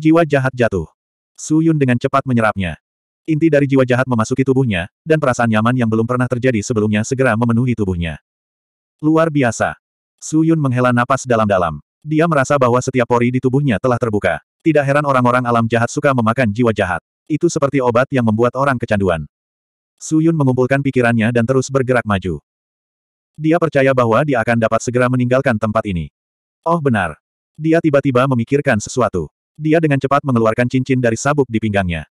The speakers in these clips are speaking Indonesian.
jiwa jahat jatuh. Su Yun dengan cepat menyerapnya. Inti dari jiwa jahat memasuki tubuhnya, dan perasaan nyaman yang belum pernah terjadi sebelumnya segera memenuhi tubuhnya. Luar biasa. Su Yun menghela napas dalam-dalam. Dia merasa bahwa setiap pori di tubuhnya telah terbuka. Tidak heran orang-orang alam jahat suka memakan jiwa jahat. Itu seperti obat yang membuat orang kecanduan. Su Yun mengumpulkan pikirannya dan terus bergerak maju. Dia percaya bahwa dia akan dapat segera meninggalkan tempat ini. Oh benar. Dia tiba-tiba memikirkan sesuatu. Dia dengan cepat mengeluarkan cincin dari sabuk di pinggangnya.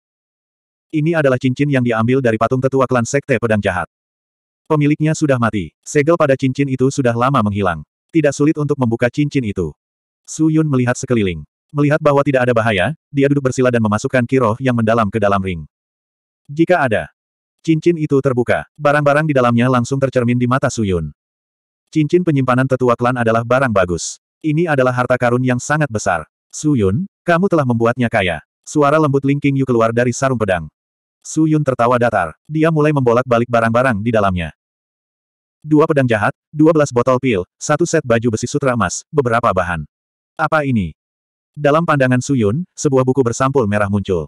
Ini adalah cincin yang diambil dari patung tetua klan Sekte Pedang Jahat. Pemiliknya sudah mati. Segel pada cincin itu sudah lama menghilang. Tidak sulit untuk membuka cincin itu. Su Yun melihat sekeliling. Melihat bahwa tidak ada bahaya, dia duduk bersila dan memasukkan kiroh yang mendalam ke dalam ring. Jika ada cincin itu terbuka, barang-barang di dalamnya langsung tercermin di mata Su Yun. Cincin penyimpanan tetua klan adalah barang bagus. Ini adalah harta karun yang sangat besar. Su Yun, kamu telah membuatnya kaya. Suara lembut Ling Qingyu keluar dari sarung pedang. Su Yun tertawa datar. Dia mulai membolak-balik barang-barang di dalamnya. Dua pedang jahat, dua belas botol pil, satu set baju besi sutra emas, beberapa bahan. Apa ini? Dalam pandangan Su Yun, sebuah buku bersampul merah muncul.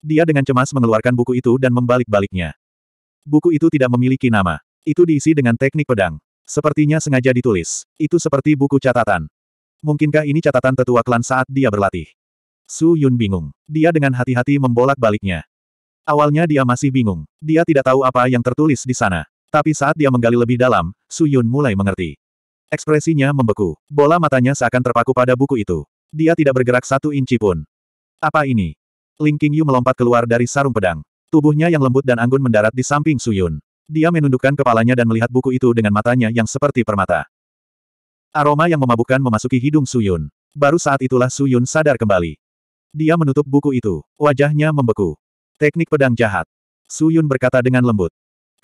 Dia dengan cemas mengeluarkan buku itu dan membalik-baliknya. Buku itu tidak memiliki nama. Itu diisi dengan teknik pedang. Sepertinya sengaja ditulis. Itu seperti buku catatan. Mungkinkah ini catatan tetua klan saat dia berlatih? Su Yun bingung. Dia dengan hati-hati membolak-baliknya. Awalnya dia masih bingung. Dia tidak tahu apa yang tertulis di sana. Tapi saat dia menggali lebih dalam, Su Yun mulai mengerti. Ekspresinya membeku. Bola matanya seakan terpaku pada buku itu. Dia tidak bergerak satu inci pun. Apa ini? Ling Yu melompat keluar dari sarung pedang. Tubuhnya yang lembut dan anggun mendarat di samping Su Yun. Dia menundukkan kepalanya dan melihat buku itu dengan matanya yang seperti permata. Aroma yang memabukkan memasuki hidung Suyun. Baru saat itulah Suyun sadar kembali. Dia menutup buku itu. Wajahnya membeku. Teknik pedang jahat. Suyun berkata dengan lembut.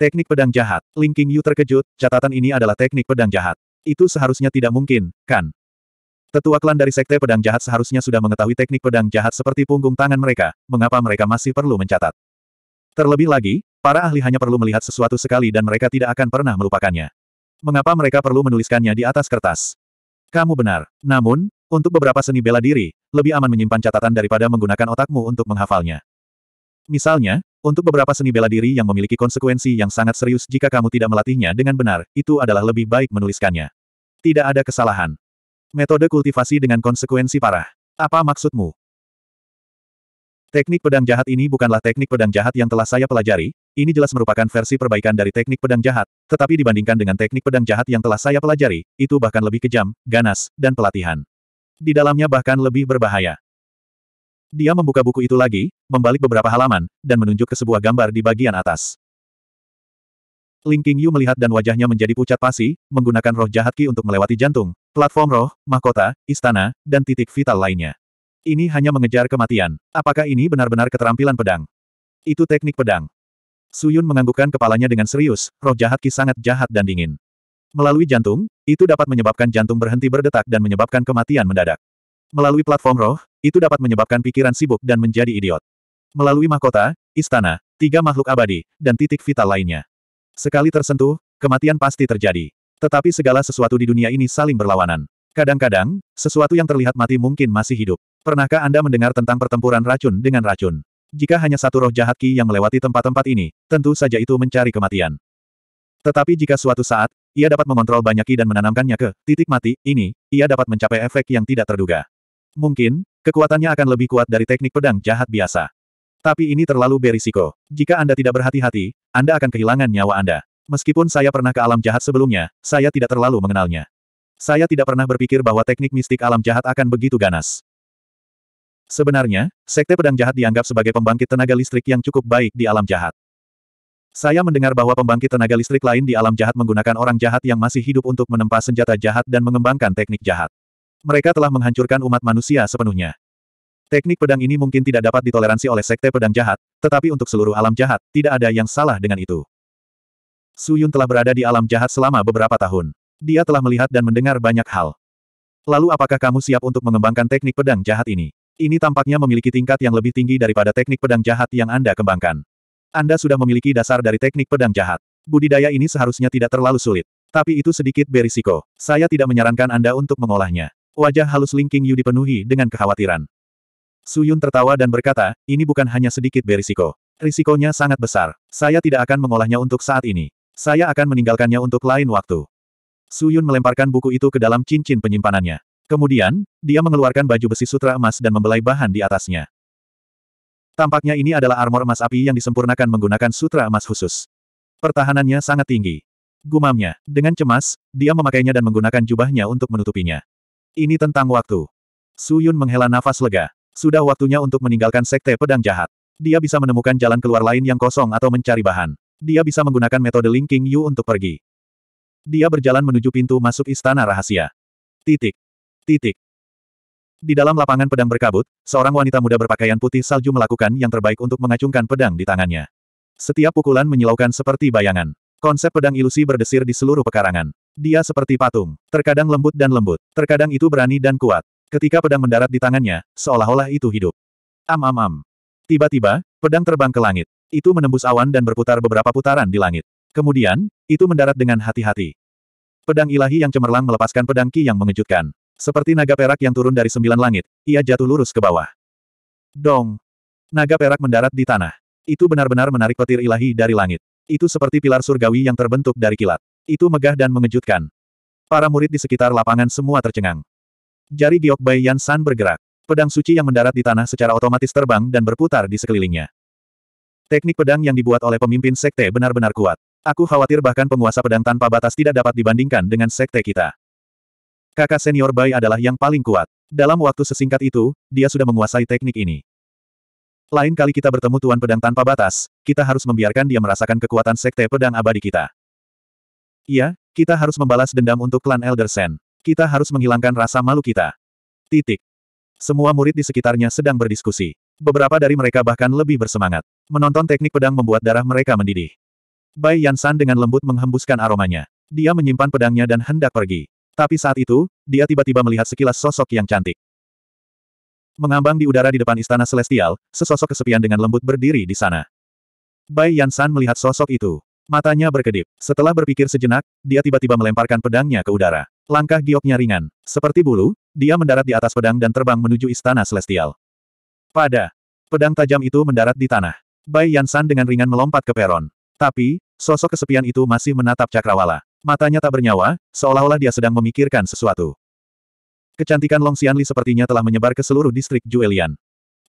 Teknik pedang jahat. Ling King Yu terkejut, catatan ini adalah teknik pedang jahat. Itu seharusnya tidak mungkin, kan? Tetua klan dari Sekte Pedang Jahat seharusnya sudah mengetahui teknik pedang jahat seperti punggung tangan mereka, mengapa mereka masih perlu mencatat. Terlebih lagi, para ahli hanya perlu melihat sesuatu sekali dan mereka tidak akan pernah melupakannya. Mengapa mereka perlu menuliskannya di atas kertas? Kamu benar. Namun, untuk beberapa seni bela diri, lebih aman menyimpan catatan daripada menggunakan otakmu untuk menghafalnya. Misalnya, untuk beberapa seni bela diri yang memiliki konsekuensi yang sangat serius jika kamu tidak melatihnya dengan benar, itu adalah lebih baik menuliskannya. Tidak ada kesalahan. Metode kultivasi dengan konsekuensi parah. Apa maksudmu? Teknik pedang jahat ini bukanlah teknik pedang jahat yang telah saya pelajari, ini jelas merupakan versi perbaikan dari teknik pedang jahat, tetapi dibandingkan dengan teknik pedang jahat yang telah saya pelajari, itu bahkan lebih kejam, ganas, dan pelatihan. Di dalamnya bahkan lebih berbahaya. Dia membuka buku itu lagi, membalik beberapa halaman, dan menunjuk ke sebuah gambar di bagian atas. Ling Qingyu melihat dan wajahnya menjadi pucat pasi, menggunakan roh jahat Ki untuk melewati jantung, platform roh, mahkota, istana, dan titik vital lainnya. Ini hanya mengejar kematian. Apakah ini benar-benar keterampilan pedang? Itu teknik pedang. Suyun menganggukkan kepalanya dengan serius, roh jahat Ki sangat jahat dan dingin. Melalui jantung, itu dapat menyebabkan jantung berhenti berdetak dan menyebabkan kematian mendadak. Melalui platform roh, itu dapat menyebabkan pikiran sibuk dan menjadi idiot. Melalui mahkota, istana, tiga makhluk abadi, dan titik vital lainnya. Sekali tersentuh, kematian pasti terjadi. Tetapi segala sesuatu di dunia ini saling berlawanan. Kadang-kadang, sesuatu yang terlihat mati mungkin masih hidup. Pernahkah Anda mendengar tentang pertempuran racun dengan racun? Jika hanya satu roh jahat Ki yang melewati tempat-tempat ini, tentu saja itu mencari kematian. Tetapi jika suatu saat, ia dapat mengontrol banyak Ki dan menanamkannya ke titik mati, ini, ia dapat mencapai efek yang tidak terduga. Mungkin, kekuatannya akan lebih kuat dari teknik pedang jahat biasa. Tapi ini terlalu berisiko. Jika Anda tidak berhati-hati, Anda akan kehilangan nyawa Anda. Meskipun saya pernah ke alam jahat sebelumnya, saya tidak terlalu mengenalnya. Saya tidak pernah berpikir bahwa teknik mistik alam jahat akan begitu ganas. Sebenarnya, Sekte Pedang Jahat dianggap sebagai pembangkit tenaga listrik yang cukup baik di alam jahat. Saya mendengar bahwa pembangkit tenaga listrik lain di alam jahat menggunakan orang jahat yang masih hidup untuk menempa senjata jahat dan mengembangkan teknik jahat. Mereka telah menghancurkan umat manusia sepenuhnya. Teknik pedang ini mungkin tidak dapat ditoleransi oleh Sekte Pedang Jahat, tetapi untuk seluruh alam jahat, tidak ada yang salah dengan itu. Su Yun telah berada di alam jahat selama beberapa tahun. Dia telah melihat dan mendengar banyak hal. Lalu apakah kamu siap untuk mengembangkan teknik pedang jahat ini? Ini tampaknya memiliki tingkat yang lebih tinggi daripada teknik pedang jahat yang Anda kembangkan. Anda sudah memiliki dasar dari teknik pedang jahat. Budidaya ini seharusnya tidak terlalu sulit. Tapi itu sedikit berisiko. Saya tidak menyarankan Anda untuk mengolahnya. Wajah halus Ling Qingyu Yu dipenuhi dengan kekhawatiran. Su Yun tertawa dan berkata, ini bukan hanya sedikit berisiko. Risikonya sangat besar. Saya tidak akan mengolahnya untuk saat ini. Saya akan meninggalkannya untuk lain waktu. Su Yun melemparkan buku itu ke dalam cincin penyimpanannya. Kemudian, dia mengeluarkan baju besi sutra emas dan membelai bahan di atasnya. Tampaknya ini adalah armor emas api yang disempurnakan menggunakan sutra emas khusus. Pertahanannya sangat tinggi. Gumamnya, dengan cemas, dia memakainya dan menggunakan jubahnya untuk menutupinya. Ini tentang waktu. Su Yun menghela nafas lega. Sudah waktunya untuk meninggalkan sekte pedang jahat. Dia bisa menemukan jalan keluar lain yang kosong atau mencari bahan. Dia bisa menggunakan metode Linking Yu untuk pergi. Dia berjalan menuju pintu masuk istana rahasia. Titik. Titik. Di dalam lapangan pedang berkabut, seorang wanita muda berpakaian putih salju melakukan yang terbaik untuk mengacungkan pedang di tangannya. Setiap pukulan menyilaukan seperti bayangan. Konsep pedang ilusi berdesir di seluruh pekarangan. Dia seperti patung, terkadang lembut dan lembut, terkadang itu berani dan kuat. Ketika pedang mendarat di tangannya, seolah-olah itu hidup. Am-am-am. Tiba-tiba, pedang terbang ke langit. Itu menembus awan dan berputar beberapa putaran di langit. Kemudian, itu mendarat dengan hati-hati. Pedang ilahi yang cemerlang melepaskan pedang ki yang mengejutkan. Seperti naga perak yang turun dari sembilan langit, ia jatuh lurus ke bawah. Dong! Naga perak mendarat di tanah. Itu benar-benar menarik petir ilahi dari langit. Itu seperti pilar surgawi yang terbentuk dari kilat. Itu megah dan mengejutkan. Para murid di sekitar lapangan semua tercengang. Jari giok Bai Yan San bergerak. Pedang suci yang mendarat di tanah secara otomatis terbang dan berputar di sekelilingnya. Teknik pedang yang dibuat oleh pemimpin sekte benar-benar kuat. Aku khawatir bahkan penguasa pedang tanpa batas tidak dapat dibandingkan dengan sekte kita. Kakak senior Bai adalah yang paling kuat. Dalam waktu sesingkat itu, dia sudah menguasai teknik ini. Lain kali kita bertemu Tuan Pedang tanpa batas, kita harus membiarkan dia merasakan kekuatan Sekte Pedang Abadi kita. Iya, kita harus membalas dendam untuk klan Elder Kita harus menghilangkan rasa malu kita. Titik. Semua murid di sekitarnya sedang berdiskusi. Beberapa dari mereka bahkan lebih bersemangat. Menonton teknik pedang membuat darah mereka mendidih. Bai Yansan dengan lembut menghembuskan aromanya. Dia menyimpan pedangnya dan hendak pergi. Tapi saat itu, dia tiba-tiba melihat sekilas sosok yang cantik. Mengambang di udara di depan istana celestial, sesosok kesepian dengan lembut berdiri di sana. Bai Yansan melihat sosok itu. Matanya berkedip. Setelah berpikir sejenak, dia tiba-tiba melemparkan pedangnya ke udara. Langkah gioknya ringan. Seperti bulu, dia mendarat di atas pedang dan terbang menuju istana celestial. Pada. Pedang tajam itu mendarat di tanah. Bai Yansan dengan ringan melompat ke peron. Tapi, sosok kesepian itu masih menatap cakrawala. Matanya tak bernyawa, seolah-olah dia sedang memikirkan sesuatu. Kecantikan Long Xianli sepertinya telah menyebar ke seluruh distrik Juelian.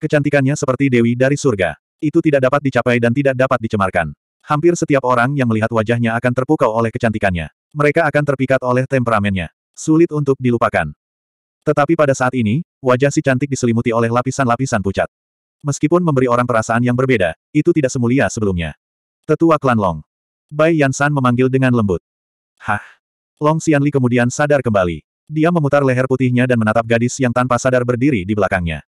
Kecantikannya seperti dewi dari surga. Itu tidak dapat dicapai dan tidak dapat dicemarkan. Hampir setiap orang yang melihat wajahnya akan terpukau oleh kecantikannya. Mereka akan terpikat oleh temperamennya. Sulit untuk dilupakan. Tetapi pada saat ini, wajah si cantik diselimuti oleh lapisan-lapisan pucat. Meskipun memberi orang perasaan yang berbeda, itu tidak semulia sebelumnya. Tetua Klan Long. Bai Yansan memanggil dengan lembut. Hah? Long Xianli kemudian sadar kembali. Dia memutar leher putihnya dan menatap gadis yang tanpa sadar berdiri di belakangnya.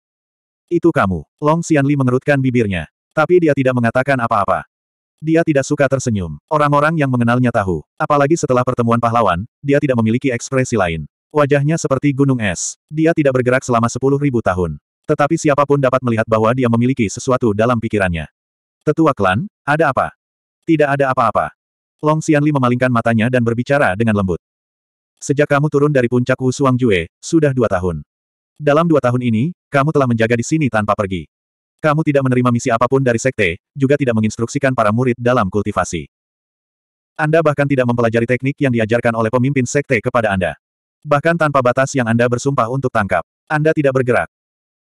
Itu kamu. Long Xianli mengerutkan bibirnya. Tapi dia tidak mengatakan apa-apa. Dia tidak suka tersenyum. Orang-orang yang mengenalnya tahu. Apalagi setelah pertemuan pahlawan, dia tidak memiliki ekspresi lain. Wajahnya seperti gunung es. Dia tidak bergerak selama sepuluh ribu tahun. Tetapi siapapun dapat melihat bahwa dia memiliki sesuatu dalam pikirannya. Tetua klan, ada apa? Tidak ada apa-apa. Long Xianli memalingkan matanya dan berbicara dengan lembut. Sejak kamu turun dari puncak Wu Suang Jue, sudah dua tahun. Dalam dua tahun ini, kamu telah menjaga di sini tanpa pergi. Kamu tidak menerima misi apapun dari sekte, juga tidak menginstruksikan para murid dalam kultivasi. Anda bahkan tidak mempelajari teknik yang diajarkan oleh pemimpin sekte kepada Anda. Bahkan tanpa batas yang Anda bersumpah untuk tangkap. Anda tidak bergerak.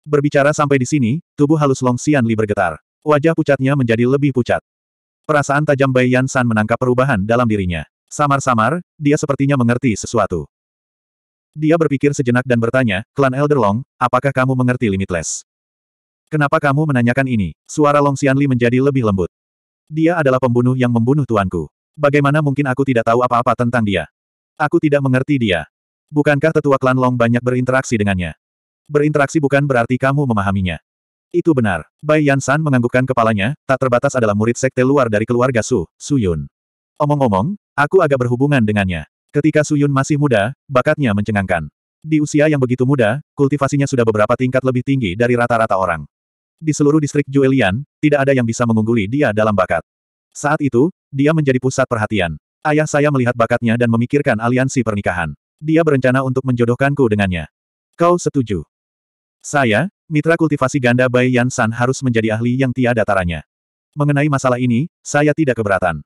Berbicara sampai di sini, tubuh halus Long Xianli bergetar. Wajah pucatnya menjadi lebih pucat. Perasaan tajam Bai Yan San menangkap perubahan dalam dirinya. Samar-samar, dia sepertinya mengerti sesuatu. Dia berpikir sejenak dan bertanya, klan Elder Long, apakah kamu mengerti Limitless? Kenapa kamu menanyakan ini? Suara Long Xianli menjadi lebih lembut. Dia adalah pembunuh yang membunuh tuanku. Bagaimana mungkin aku tidak tahu apa-apa tentang dia? Aku tidak mengerti dia. Bukankah tetua klan Long banyak berinteraksi dengannya? Berinteraksi bukan berarti kamu memahaminya. Itu benar. Bai Yansan menganggukkan kepalanya, tak terbatas adalah murid sekte luar dari keluarga Su, Su Yun. Omong-omong, aku agak berhubungan dengannya. Ketika Su Yun masih muda, bakatnya mencengangkan. Di usia yang begitu muda, kultivasinya sudah beberapa tingkat lebih tinggi dari rata-rata orang. Di seluruh distrik Juelian, tidak ada yang bisa mengungguli dia dalam bakat. Saat itu, dia menjadi pusat perhatian. Ayah saya melihat bakatnya dan memikirkan aliansi pernikahan. Dia berencana untuk menjodohkanku dengannya. Kau setuju? Saya, Mitra kultivasi ganda Bai Yan San harus menjadi ahli yang tiada taranya. Mengenai masalah ini, saya tidak keberatan.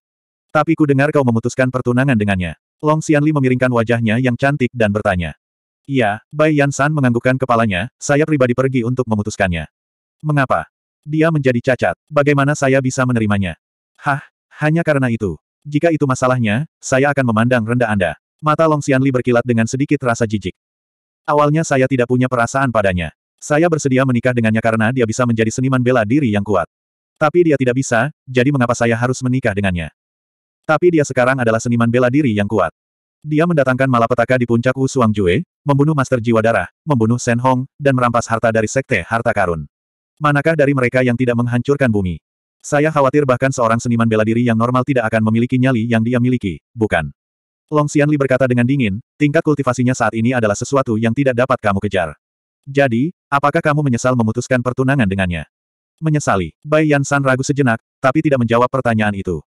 Tapi ku dengar kau memutuskan pertunangan dengannya. Long Xianli memiringkan wajahnya yang cantik dan bertanya. Iya, Bai Yan San menganggukkan kepalanya, saya pribadi pergi untuk memutuskannya. Mengapa? Dia menjadi cacat. Bagaimana saya bisa menerimanya? Hah, hanya karena itu. Jika itu masalahnya, saya akan memandang rendah Anda. Mata Long Xianli berkilat dengan sedikit rasa jijik. Awalnya saya tidak punya perasaan padanya. Saya bersedia menikah dengannya karena dia bisa menjadi seniman bela diri yang kuat. Tapi dia tidak bisa, jadi mengapa saya harus menikah dengannya? Tapi dia sekarang adalah seniman bela diri yang kuat. Dia mendatangkan malapetaka di puncak Wu Suang Jue, membunuh Master Jiwa Darah, membunuh Shen Hong, dan merampas harta dari Sekte Harta Karun. Manakah dari mereka yang tidak menghancurkan bumi? Saya khawatir bahkan seorang seniman bela diri yang normal tidak akan memiliki nyali yang dia miliki, bukan? Long Xianli berkata dengan dingin, tingkat kultivasinya saat ini adalah sesuatu yang tidak dapat kamu kejar. Jadi, apakah kamu menyesal memutuskan pertunangan dengannya? Menyesali, Bai San ragu sejenak, tapi tidak menjawab pertanyaan itu.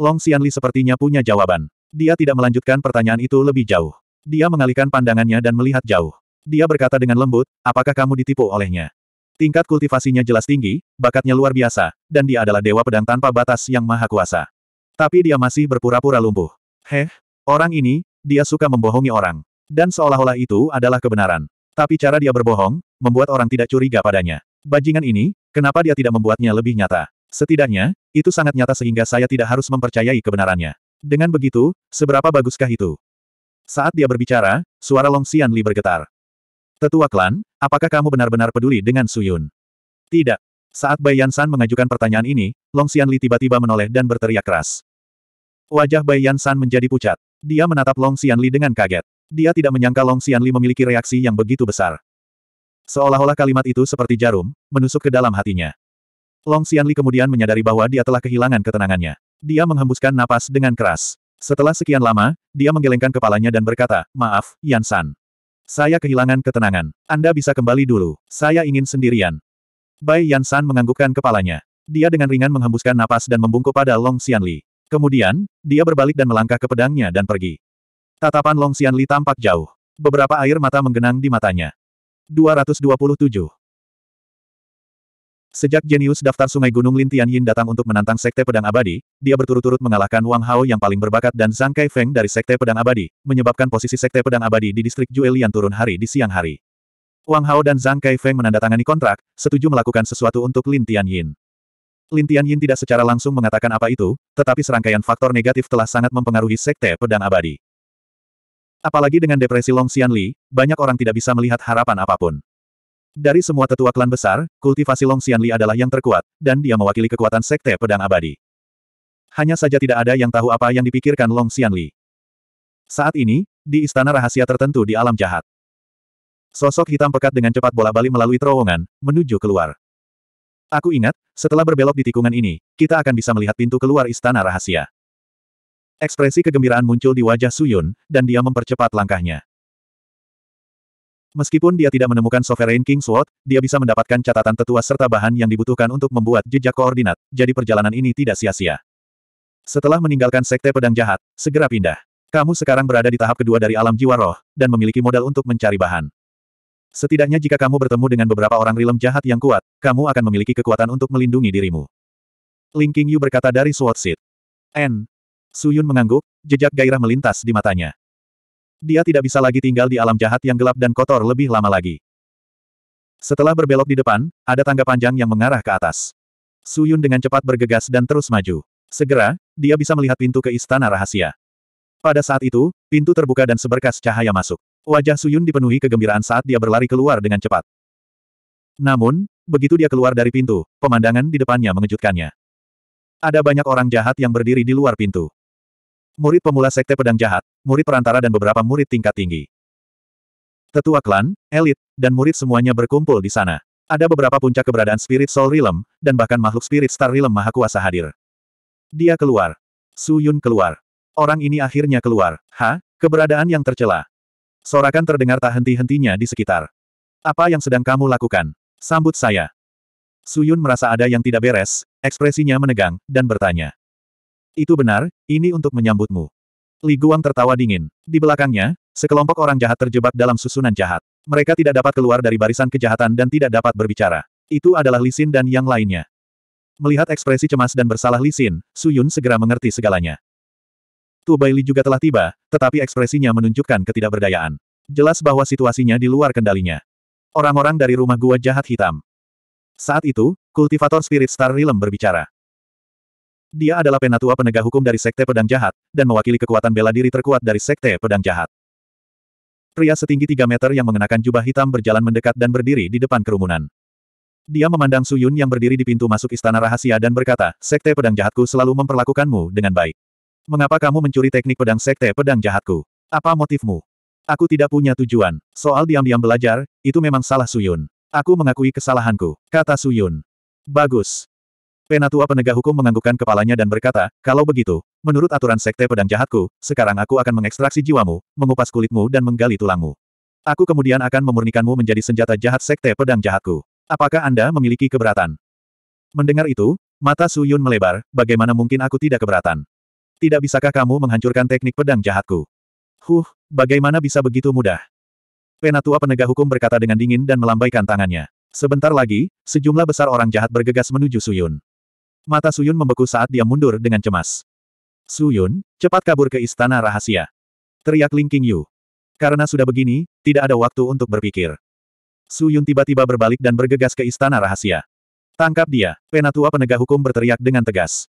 Long Xianli sepertinya punya jawaban. Dia tidak melanjutkan pertanyaan itu lebih jauh. Dia mengalihkan pandangannya dan melihat jauh. Dia berkata dengan lembut, apakah kamu ditipu olehnya? Tingkat kultivasinya jelas tinggi, bakatnya luar biasa, dan dia adalah dewa pedang tanpa batas yang maha kuasa. Tapi dia masih berpura-pura lumpuh. Heh, orang ini, dia suka membohongi orang. Dan seolah-olah itu adalah kebenaran. Tapi cara dia berbohong, membuat orang tidak curiga padanya. Bajingan ini, kenapa dia tidak membuatnya lebih nyata? Setidaknya, itu sangat nyata sehingga saya tidak harus mempercayai kebenarannya. Dengan begitu, seberapa baguskah itu? Saat dia berbicara, suara Long Xian Li bergetar. Tetua klan, apakah kamu benar-benar peduli dengan Suyun? Tidak. Saat Bai Yansan mengajukan pertanyaan ini, Long Xian Li tiba-tiba menoleh dan berteriak keras. Wajah Bai Yansan menjadi pucat. Dia menatap Long Xian Li dengan kaget. Dia tidak menyangka Long Xianli memiliki reaksi yang begitu besar. Seolah-olah kalimat itu seperti jarum, menusuk ke dalam hatinya. Long Xianli kemudian menyadari bahwa dia telah kehilangan ketenangannya. Dia menghembuskan napas dengan keras. Setelah sekian lama, dia menggelengkan kepalanya dan berkata, Maaf, Yan San. Saya kehilangan ketenangan. Anda bisa kembali dulu. Saya ingin sendirian. Bai Yan San menganggukkan kepalanya. Dia dengan ringan menghembuskan napas dan membungkuk pada Long Xianli. Kemudian, dia berbalik dan melangkah ke pedangnya dan pergi. Tatapan Long Xianli tampak jauh. Beberapa air mata menggenang di matanya. 227. Sejak jenius daftar Sungai Gunung Lin Tianyin datang untuk menantang Sekte Pedang Abadi, dia berturut-turut mengalahkan Wang Hao yang paling berbakat dan Zhang Kai Feng dari Sekte Pedang Abadi, menyebabkan posisi Sekte Pedang Abadi di distrik Juelian turun hari di siang hari. Wang Hao dan Zhang Kai Feng menandatangani kontrak, setuju melakukan sesuatu untuk Lin Tianyin. Lin Tianyin tidak secara langsung mengatakan apa itu, tetapi serangkaian faktor negatif telah sangat mempengaruhi Sekte Pedang Abadi. Apalagi dengan depresi Long Xianli, banyak orang tidak bisa melihat harapan apapun. Dari semua tetua klan besar, kultivasi Long Xianli adalah yang terkuat, dan dia mewakili kekuatan Sekte Pedang Abadi. Hanya saja tidak ada yang tahu apa yang dipikirkan Long Xianli. Saat ini, di istana rahasia tertentu di alam jahat. Sosok hitam pekat dengan cepat bola-balik melalui terowongan, menuju keluar. Aku ingat, setelah berbelok di tikungan ini, kita akan bisa melihat pintu keluar istana rahasia. Ekspresi kegembiraan muncul di wajah Suyun, dan dia mempercepat langkahnya. Meskipun dia tidak menemukan Sovereign King Sword, dia bisa mendapatkan catatan tetua serta bahan yang dibutuhkan untuk membuat jejak koordinat, jadi perjalanan ini tidak sia-sia. Setelah meninggalkan Sekte Pedang Jahat, segera pindah. Kamu sekarang berada di tahap kedua dari alam jiwa roh, dan memiliki modal untuk mencari bahan. Setidaknya jika kamu bertemu dengan beberapa orang rilem jahat yang kuat, kamu akan memiliki kekuatan untuk melindungi dirimu. Linking Yu berkata dari Sword Seed. N. Suyun mengangguk, jejak gairah melintas di matanya. Dia tidak bisa lagi tinggal di alam jahat yang gelap dan kotor lebih lama lagi. Setelah berbelok di depan, ada tangga panjang yang mengarah ke atas. Suyun dengan cepat bergegas dan terus maju. Segera, dia bisa melihat pintu ke istana rahasia. Pada saat itu, pintu terbuka dan seberkas cahaya masuk. Wajah Suyun dipenuhi kegembiraan saat dia berlari keluar dengan cepat. Namun, begitu dia keluar dari pintu, pemandangan di depannya mengejutkannya. Ada banyak orang jahat yang berdiri di luar pintu. Murid pemula Sekte Pedang Jahat, murid perantara dan beberapa murid tingkat tinggi. Tetua klan, elit, dan murid semuanya berkumpul di sana. Ada beberapa puncak keberadaan Spirit Soul Realm, dan bahkan makhluk Spirit Star Realm Maha Kuasa hadir. Dia keluar. Su Yun keluar. Orang ini akhirnya keluar. Ha, keberadaan yang tercela. Sorakan terdengar tak henti-hentinya di sekitar. Apa yang sedang kamu lakukan? Sambut saya. Suyun merasa ada yang tidak beres, ekspresinya menegang, dan bertanya. Itu benar, ini untuk menyambutmu. Li Guang tertawa dingin. Di belakangnya, sekelompok orang jahat terjebak dalam susunan jahat. Mereka tidak dapat keluar dari barisan kejahatan dan tidak dapat berbicara. Itu adalah Li Xin dan yang lainnya. Melihat ekspresi cemas dan bersalah Li Xin, Su Yun segera mengerti segalanya. Tu Bai Li juga telah tiba, tetapi ekspresinya menunjukkan ketidakberdayaan. Jelas bahwa situasinya di luar kendalinya. Orang-orang dari rumah gua jahat hitam. Saat itu, kultivator Spirit Star Realm berbicara. Dia adalah penatua penegak hukum dari Sekte Pedang Jahat, dan mewakili kekuatan bela diri terkuat dari Sekte Pedang Jahat. Pria setinggi 3 meter yang mengenakan jubah hitam berjalan mendekat dan berdiri di depan kerumunan. Dia memandang Suyun yang berdiri di pintu masuk istana rahasia dan berkata, Sekte Pedang Jahatku selalu memperlakukanmu dengan baik. Mengapa kamu mencuri teknik pedang Sekte Pedang Jahatku? Apa motifmu? Aku tidak punya tujuan. Soal diam-diam belajar, itu memang salah Suyun. Aku mengakui kesalahanku, kata Suyun. Bagus. Penatua penegak hukum menganggukkan kepalanya dan berkata, kalau begitu, menurut aturan sekte pedang jahatku, sekarang aku akan mengekstraksi jiwamu, mengupas kulitmu dan menggali tulangmu. Aku kemudian akan memurnikanmu menjadi senjata jahat sekte pedang jahatku. Apakah Anda memiliki keberatan? Mendengar itu, mata Su Yun melebar, bagaimana mungkin aku tidak keberatan? Tidak bisakah kamu menghancurkan teknik pedang jahatku? Huh, bagaimana bisa begitu mudah? Penatua penegak hukum berkata dengan dingin dan melambaikan tangannya. Sebentar lagi, sejumlah besar orang jahat bergegas menuju Suyun. Mata Suyun membeku saat dia mundur dengan cemas. Suyun, cepat kabur ke istana rahasia. Teriak Ling King Yu. Karena sudah begini, tidak ada waktu untuk berpikir. Suyun tiba-tiba berbalik dan bergegas ke istana rahasia. Tangkap dia, penatua penegak hukum berteriak dengan tegas.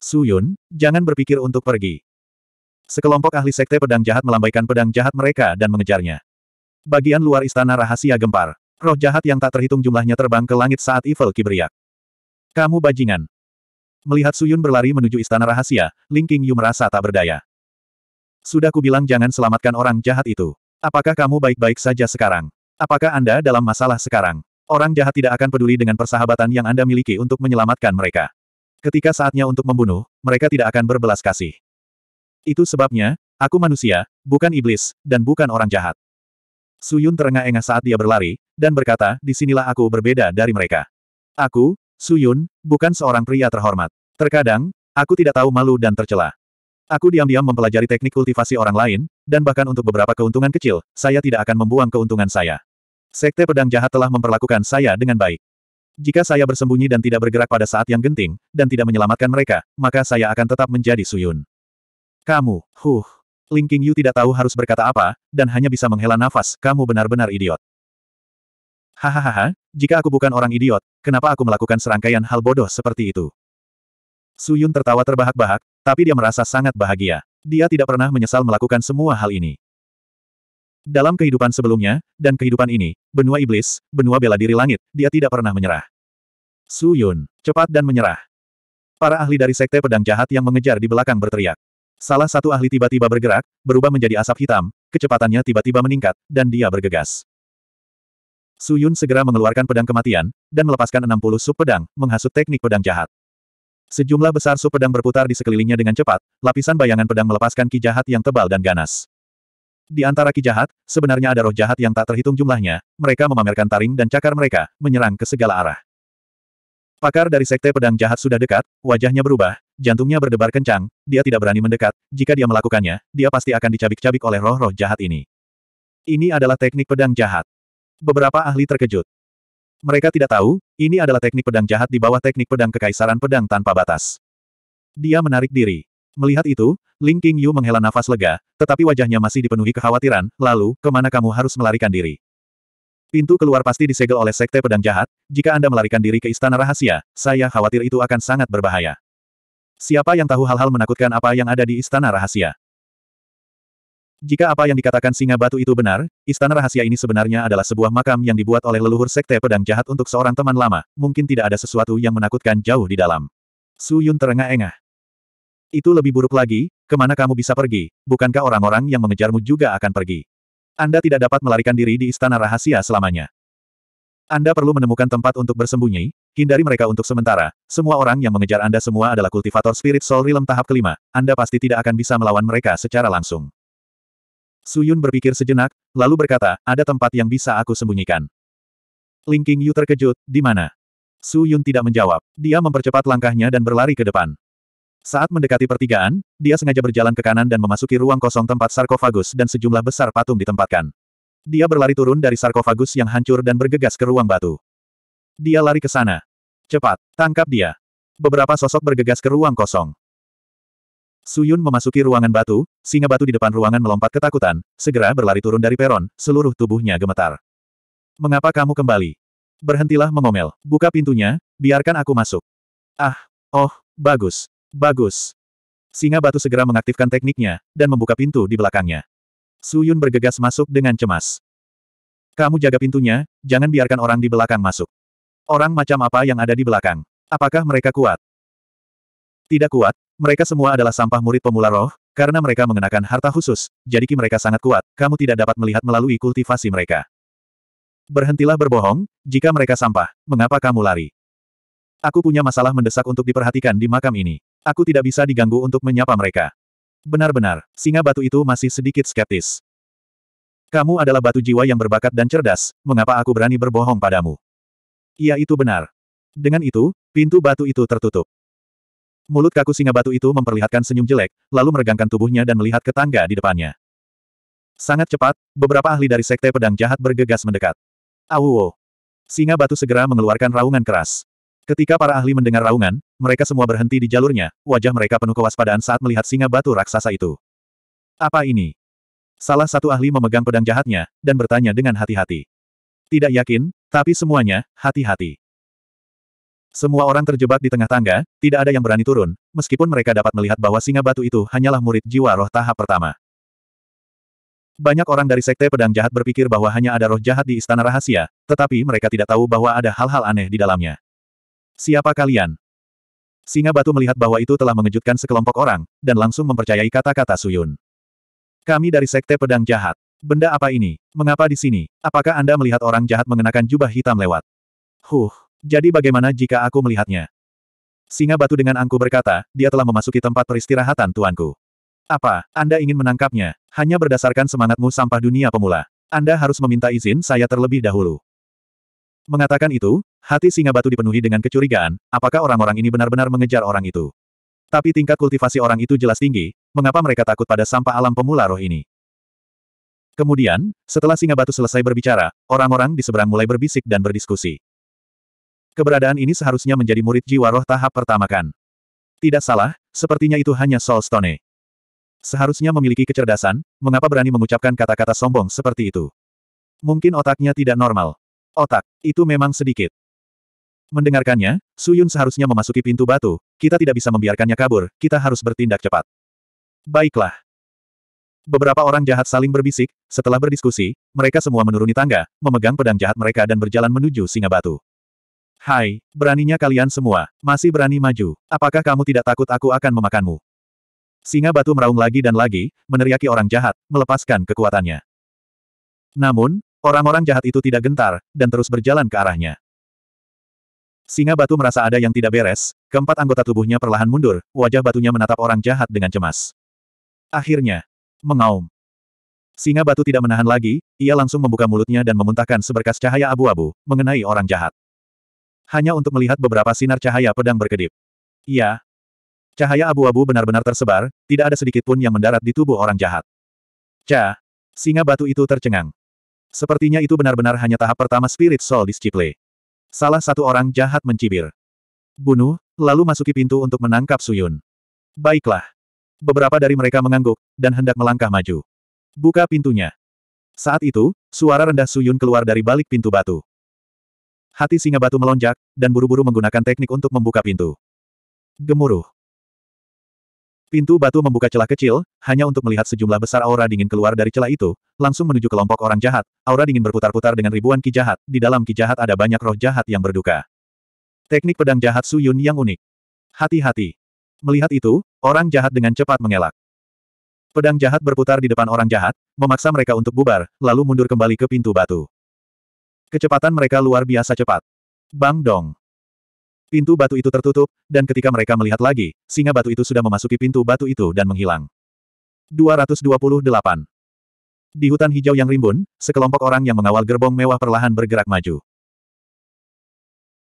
Suyun, jangan berpikir untuk pergi. Sekelompok ahli sekte pedang jahat melambaikan pedang jahat mereka dan mengejarnya. Bagian luar istana rahasia gempar. Roh jahat yang tak terhitung jumlahnya terbang ke langit saat Evil Kibriak. Kamu bajingan. Melihat Suyun berlari menuju istana rahasia, Ling Qingyu merasa tak berdaya. Sudah kubilang jangan selamatkan orang jahat itu. Apakah kamu baik-baik saja sekarang? Apakah Anda dalam masalah sekarang? Orang jahat tidak akan peduli dengan persahabatan yang Anda miliki untuk menyelamatkan mereka. Ketika saatnya untuk membunuh, mereka tidak akan berbelas kasih. Itu sebabnya, aku manusia, bukan iblis, dan bukan orang jahat. Suyun terengah-engah saat dia berlari, dan berkata, disinilah aku berbeda dari mereka. Aku, Suyun, bukan seorang pria terhormat. Terkadang, aku tidak tahu malu dan tercela. Aku diam-diam mempelajari teknik kultivasi orang lain, dan bahkan untuk beberapa keuntungan kecil, saya tidak akan membuang keuntungan saya. Sekte pedang jahat telah memperlakukan saya dengan baik. Jika saya bersembunyi dan tidak bergerak pada saat yang genting, dan tidak menyelamatkan mereka, maka saya akan tetap menjadi Suyun. Kamu, huh. Ling Qingyu tidak tahu harus berkata apa, dan hanya bisa menghela nafas, kamu benar-benar idiot. Hahaha, jika aku bukan orang idiot, kenapa aku melakukan serangkaian hal bodoh seperti itu? Suyun tertawa terbahak-bahak, tapi dia merasa sangat bahagia. Dia tidak pernah menyesal melakukan semua hal ini. Dalam kehidupan sebelumnya, dan kehidupan ini, benua iblis, benua bela diri langit, dia tidak pernah menyerah. Suyun, cepat dan menyerah. Para ahli dari sekte pedang jahat yang mengejar di belakang berteriak. Salah satu ahli tiba-tiba bergerak, berubah menjadi asap hitam, kecepatannya tiba-tiba meningkat, dan dia bergegas. Su Yun segera mengeluarkan pedang kematian, dan melepaskan 60 sub pedang, menghasut teknik pedang jahat. Sejumlah besar sub pedang berputar di sekelilingnya dengan cepat, lapisan bayangan pedang melepaskan ki jahat yang tebal dan ganas. Di antara ki jahat, sebenarnya ada roh jahat yang tak terhitung jumlahnya, mereka memamerkan taring dan cakar mereka, menyerang ke segala arah. Pakar dari sekte pedang jahat sudah dekat, wajahnya berubah, jantungnya berdebar kencang, dia tidak berani mendekat, jika dia melakukannya, dia pasti akan dicabik-cabik oleh roh-roh jahat ini. Ini adalah teknik pedang jahat. Beberapa ahli terkejut. Mereka tidak tahu, ini adalah teknik pedang jahat di bawah teknik pedang kekaisaran pedang tanpa batas. Dia menarik diri. Melihat itu, Ling King Yu menghela nafas lega, tetapi wajahnya masih dipenuhi kekhawatiran, lalu, kemana kamu harus melarikan diri? Pintu keluar pasti disegel oleh sekte pedang jahat, jika Anda melarikan diri ke istana rahasia, saya khawatir itu akan sangat berbahaya. Siapa yang tahu hal-hal menakutkan apa yang ada di istana rahasia? Jika apa yang dikatakan singa batu itu benar, istana rahasia ini sebenarnya adalah sebuah makam yang dibuat oleh leluhur sekte pedang jahat untuk seorang teman lama, mungkin tidak ada sesuatu yang menakutkan jauh di dalam. Su Yun terengah-engah. Itu lebih buruk lagi, kemana kamu bisa pergi, bukankah orang-orang yang mengejarmu juga akan pergi? Anda tidak dapat melarikan diri di istana rahasia selamanya. Anda perlu menemukan tempat untuk bersembunyi, hindari mereka untuk sementara, semua orang yang mengejar Anda semua adalah kultivator spirit soul realm tahap kelima, Anda pasti tidak akan bisa melawan mereka secara langsung. Suyun berpikir sejenak, lalu berkata, ada tempat yang bisa aku sembunyikan. Ling King Yu terkejut, di mana? Suyun tidak menjawab. Dia mempercepat langkahnya dan berlari ke depan. Saat mendekati pertigaan, dia sengaja berjalan ke kanan dan memasuki ruang kosong tempat sarkofagus dan sejumlah besar patung ditempatkan. Dia berlari turun dari sarkofagus yang hancur dan bergegas ke ruang batu. Dia lari ke sana. Cepat, tangkap dia. Beberapa sosok bergegas ke ruang kosong. Suyun memasuki ruangan batu, singa batu di depan ruangan melompat ketakutan, segera berlari turun dari peron, seluruh tubuhnya gemetar. Mengapa kamu kembali? Berhentilah mengomel, buka pintunya, biarkan aku masuk. Ah, oh, bagus, bagus. Singa batu segera mengaktifkan tekniknya, dan membuka pintu di belakangnya. Suyun bergegas masuk dengan cemas. Kamu jaga pintunya, jangan biarkan orang di belakang masuk. Orang macam apa yang ada di belakang? Apakah mereka kuat? Tidak kuat, mereka semua adalah sampah murid pemula roh, karena mereka mengenakan harta khusus, jadi ki mereka sangat kuat, kamu tidak dapat melihat melalui kultivasi mereka. Berhentilah berbohong, jika mereka sampah, mengapa kamu lari? Aku punya masalah mendesak untuk diperhatikan di makam ini. Aku tidak bisa diganggu untuk menyapa mereka. Benar-benar, singa batu itu masih sedikit skeptis. Kamu adalah batu jiwa yang berbakat dan cerdas, mengapa aku berani berbohong padamu? Iya itu benar. Dengan itu, pintu batu itu tertutup. Mulut kaku singa batu itu memperlihatkan senyum jelek, lalu meregangkan tubuhnya dan melihat ke tangga di depannya. Sangat cepat, beberapa ahli dari Sekte Pedang Jahat bergegas mendekat. Awo! Singa batu segera mengeluarkan raungan keras. Ketika para ahli mendengar raungan, mereka semua berhenti di jalurnya, wajah mereka penuh kewaspadaan saat melihat singa batu raksasa itu. Apa ini? Salah satu ahli memegang pedang jahatnya, dan bertanya dengan hati-hati. Tidak yakin, tapi semuanya, hati-hati. Semua orang terjebak di tengah tangga, tidak ada yang berani turun, meskipun mereka dapat melihat bahwa singa batu itu hanyalah murid jiwa roh tahap pertama. Banyak orang dari Sekte Pedang Jahat berpikir bahwa hanya ada roh jahat di Istana Rahasia, tetapi mereka tidak tahu bahwa ada hal-hal aneh di dalamnya. Siapa kalian? Singa batu melihat bahwa itu telah mengejutkan sekelompok orang, dan langsung mempercayai kata-kata Suyun. Kami dari Sekte Pedang Jahat. Benda apa ini? Mengapa di sini? Apakah Anda melihat orang jahat mengenakan jubah hitam lewat? Huh, jadi bagaimana jika aku melihatnya? Singa batu dengan angku berkata, dia telah memasuki tempat peristirahatan tuanku. Apa, Anda ingin menangkapnya, hanya berdasarkan semangatmu sampah dunia pemula. Anda harus meminta izin saya terlebih dahulu. Mengatakan itu, hati singa batu dipenuhi dengan kecurigaan, apakah orang-orang ini benar-benar mengejar orang itu. Tapi tingkat kultivasi orang itu jelas tinggi, mengapa mereka takut pada sampah alam pemula roh ini. Kemudian, setelah singa batu selesai berbicara, orang-orang di seberang mulai berbisik dan berdiskusi. Keberadaan ini seharusnya menjadi murid jiwa roh tahap pertama kan. Tidak salah, sepertinya itu hanya Soul Stone. Seharusnya memiliki kecerdasan, mengapa berani mengucapkan kata-kata sombong seperti itu? Mungkin otaknya tidak normal. Otak, itu memang sedikit. Mendengarkannya, Suyun seharusnya memasuki pintu batu, kita tidak bisa membiarkannya kabur, kita harus bertindak cepat. Baiklah. Beberapa orang jahat saling berbisik, setelah berdiskusi, mereka semua menuruni tangga, memegang pedang jahat mereka dan berjalan menuju singa batu. Hai, beraninya kalian semua, masih berani maju. Apakah kamu tidak takut aku akan memakanmu? Singa batu meraung lagi dan lagi, meneriaki orang jahat, melepaskan kekuatannya. Namun, orang-orang jahat itu tidak gentar, dan terus berjalan ke arahnya. Singa batu merasa ada yang tidak beres, keempat anggota tubuhnya perlahan mundur, wajah batunya menatap orang jahat dengan cemas. Akhirnya, mengaum. Singa batu tidak menahan lagi, ia langsung membuka mulutnya dan memuntahkan seberkas cahaya abu-abu, mengenai orang jahat hanya untuk melihat beberapa sinar cahaya pedang berkedip. Iya. Cahaya abu-abu benar-benar tersebar, tidak ada sedikit pun yang mendarat di tubuh orang jahat. Ca, singa batu itu tercengang. Sepertinya itu benar-benar hanya tahap pertama Spirit Soul Disciple. Salah satu orang jahat mencibir. Bunuh, lalu masuki pintu untuk menangkap Suyun. Baiklah. Beberapa dari mereka mengangguk, dan hendak melangkah maju. Buka pintunya. Saat itu, suara rendah Suyun keluar dari balik pintu batu. Hati singa batu melonjak, dan buru-buru menggunakan teknik untuk membuka pintu. Gemuruh. Pintu batu membuka celah kecil, hanya untuk melihat sejumlah besar aura dingin keluar dari celah itu, langsung menuju kelompok orang jahat. Aura dingin berputar-putar dengan ribuan ki jahat, di dalam ki jahat ada banyak roh jahat yang berduka. Teknik pedang jahat Su Yun yang unik. Hati-hati. Melihat itu, orang jahat dengan cepat mengelak. Pedang jahat berputar di depan orang jahat, memaksa mereka untuk bubar, lalu mundur kembali ke pintu batu. Kecepatan mereka luar biasa cepat. Bang dong. Pintu batu itu tertutup, dan ketika mereka melihat lagi, singa batu itu sudah memasuki pintu batu itu dan menghilang. 228. Di hutan hijau yang rimbun, sekelompok orang yang mengawal gerbong mewah perlahan bergerak maju.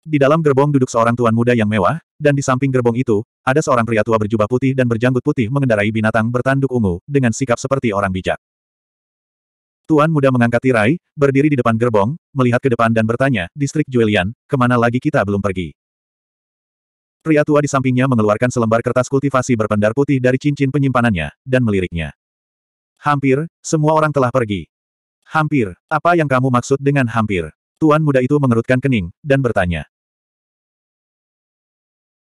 Di dalam gerbong duduk seorang tuan muda yang mewah, dan di samping gerbong itu, ada seorang pria tua berjubah putih dan berjanggut putih mengendarai binatang bertanduk ungu, dengan sikap seperti orang bijak. Tuan muda mengangkat tirai, berdiri di depan gerbong, melihat ke depan dan bertanya, Distrik Juelian, kemana lagi kita belum pergi? Pria tua di sampingnya mengeluarkan selembar kertas kultivasi berpendar putih dari cincin penyimpanannya, dan meliriknya. Hampir, semua orang telah pergi. Hampir, apa yang kamu maksud dengan hampir? Tuan muda itu mengerutkan kening, dan bertanya.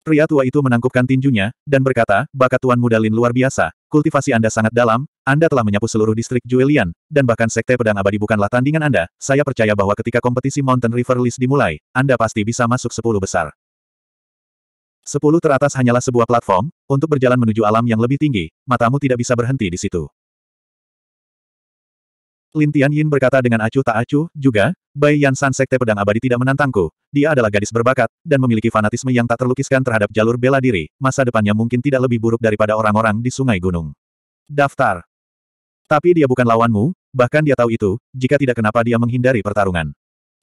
Pria tua itu menangkupkan tinjunya, dan berkata, bakat Tuan muda Lin luar biasa, kultivasi Anda sangat dalam, anda telah menyapu seluruh distrik Juelian, dan bahkan Sekte Pedang Abadi bukanlah tandingan Anda, saya percaya bahwa ketika kompetisi Mountain River List dimulai, Anda pasti bisa masuk sepuluh besar. Sepuluh teratas hanyalah sebuah platform, untuk berjalan menuju alam yang lebih tinggi, matamu tidak bisa berhenti di situ. Lin Tian Yin berkata dengan acuh tak acuh, juga, Bai Yan San Sekte Pedang Abadi tidak menantangku, dia adalah gadis berbakat, dan memiliki fanatisme yang tak terlukiskan terhadap jalur bela diri, masa depannya mungkin tidak lebih buruk daripada orang-orang di Sungai Gunung. Daftar tapi dia bukan lawanmu, bahkan dia tahu itu, jika tidak kenapa dia menghindari pertarungan.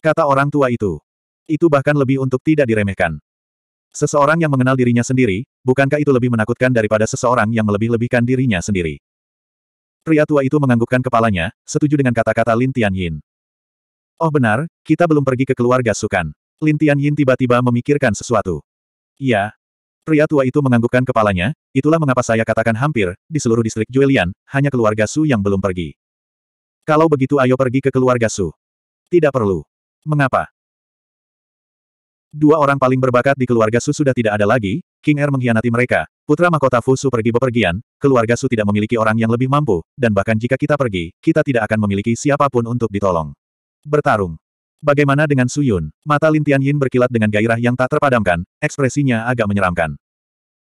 Kata orang tua itu. Itu bahkan lebih untuk tidak diremehkan. Seseorang yang mengenal dirinya sendiri, bukankah itu lebih menakutkan daripada seseorang yang melebih-lebihkan dirinya sendiri? Pria tua itu menganggukkan kepalanya, setuju dengan kata-kata Lin Tianyin. Oh benar, kita belum pergi ke keluarga Sukan. Lin Tianyin tiba-tiba memikirkan sesuatu. Ya. Pria tua itu menganggukkan kepalanya, itulah mengapa saya katakan hampir, di seluruh distrik Juelian, hanya keluarga Su yang belum pergi. Kalau begitu ayo pergi ke keluarga Su. Tidak perlu. Mengapa? Dua orang paling berbakat di keluarga Su sudah tidak ada lagi, King Er mengkhianati mereka, putra makota Fu Su pergi bepergian, keluarga Su tidak memiliki orang yang lebih mampu, dan bahkan jika kita pergi, kita tidak akan memiliki siapapun untuk ditolong. Bertarung. Bagaimana dengan Suyun? Mata Lin Yin berkilat dengan gairah yang tak terpadamkan, ekspresinya agak menyeramkan.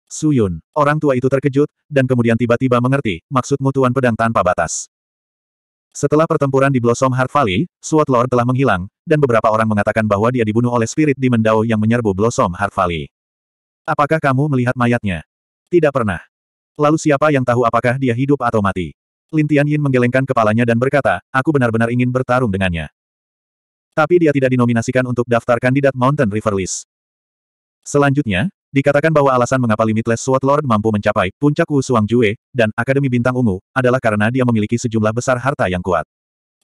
Suyun, orang tua itu terkejut, dan kemudian tiba-tiba mengerti, maksud Tuan Pedang tanpa batas. Setelah pertempuran di Blossom Heart Valley, Sword Lord telah menghilang, dan beberapa orang mengatakan bahwa dia dibunuh oleh spirit di Mendao yang menyerbu Blossom Heart Valley. Apakah kamu melihat mayatnya? Tidak pernah. Lalu siapa yang tahu apakah dia hidup atau mati? Lin Yin menggelengkan kepalanya dan berkata, aku benar-benar ingin bertarung dengannya. Tapi dia tidak dinominasikan untuk daftar kandidat Mountain River List. Selanjutnya, dikatakan bahwa alasan mengapa Limitless Sword Lord mampu mencapai puncak Wu Suang Jue dan Akademi Bintang Ungu adalah karena dia memiliki sejumlah besar harta yang kuat.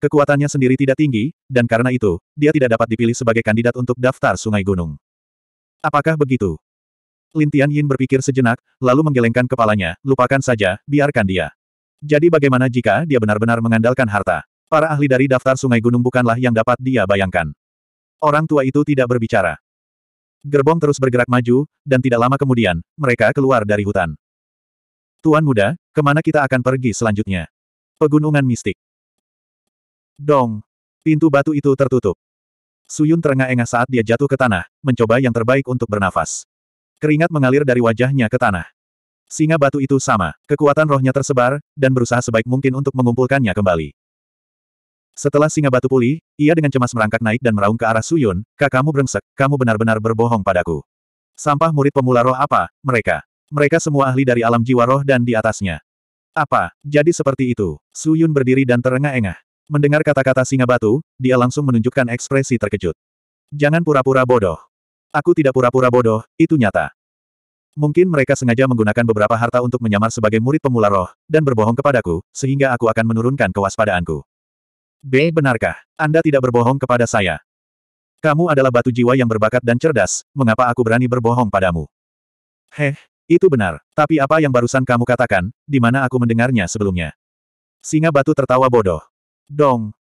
Kekuatannya sendiri tidak tinggi, dan karena itu, dia tidak dapat dipilih sebagai kandidat untuk daftar Sungai Gunung. Apakah begitu? Lin Tian Yin berpikir sejenak, lalu menggelengkan kepalanya, lupakan saja, biarkan dia. Jadi bagaimana jika dia benar-benar mengandalkan harta? Para ahli dari daftar sungai gunung bukanlah yang dapat dia bayangkan. Orang tua itu tidak berbicara. Gerbong terus bergerak maju, dan tidak lama kemudian, mereka keluar dari hutan. Tuan muda, kemana kita akan pergi selanjutnya? Pegunungan mistik. Dong. Pintu batu itu tertutup. Suyun terengah-engah saat dia jatuh ke tanah, mencoba yang terbaik untuk bernafas. Keringat mengalir dari wajahnya ke tanah. Singa batu itu sama, kekuatan rohnya tersebar, dan berusaha sebaik mungkin untuk mengumpulkannya kembali. Setelah singa batu pulih, ia dengan cemas merangkak naik dan meraung ke arah Suyun, kakakmu brengsek, kamu benar-benar berbohong padaku. Sampah murid pemula roh apa, mereka? Mereka semua ahli dari alam jiwa roh dan di atasnya. Apa, jadi seperti itu? Suyun berdiri dan terengah-engah. Mendengar kata-kata singa batu, dia langsung menunjukkan ekspresi terkejut. Jangan pura-pura bodoh. Aku tidak pura-pura bodoh, itu nyata. Mungkin mereka sengaja menggunakan beberapa harta untuk menyamar sebagai murid pemula roh, dan berbohong kepadaku, sehingga aku akan menurunkan kewaspadaanku. B. Benarkah? Anda tidak berbohong kepada saya. Kamu adalah batu jiwa yang berbakat dan cerdas, mengapa aku berani berbohong padamu? Heh, itu benar. Tapi apa yang barusan kamu katakan, di mana aku mendengarnya sebelumnya? Singa batu tertawa bodoh. Dong.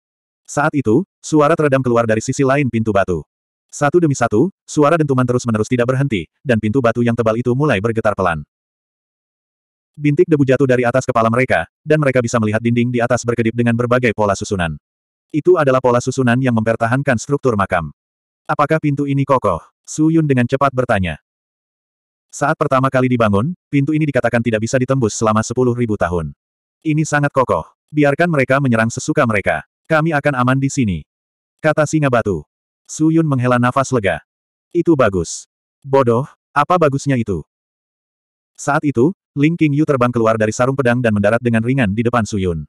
Saat itu, suara teredam keluar dari sisi lain pintu batu. Satu demi satu, suara dentuman terus-menerus tidak berhenti, dan pintu batu yang tebal itu mulai bergetar pelan. Bintik debu jatuh dari atas kepala mereka, dan mereka bisa melihat dinding di atas berkedip dengan berbagai pola susunan. Itu adalah pola susunan yang mempertahankan struktur makam. Apakah pintu ini kokoh? Su Yun dengan cepat bertanya. Saat pertama kali dibangun, pintu ini dikatakan tidak bisa ditembus selama sepuluh ribu tahun. Ini sangat kokoh. Biarkan mereka menyerang sesuka mereka. Kami akan aman di sini. Kata singa batu. Su Yun menghela nafas lega. Itu bagus. Bodoh, apa bagusnya itu? Saat itu, Ling Qingyu terbang keluar dari sarung pedang dan mendarat dengan ringan di depan Su Yun.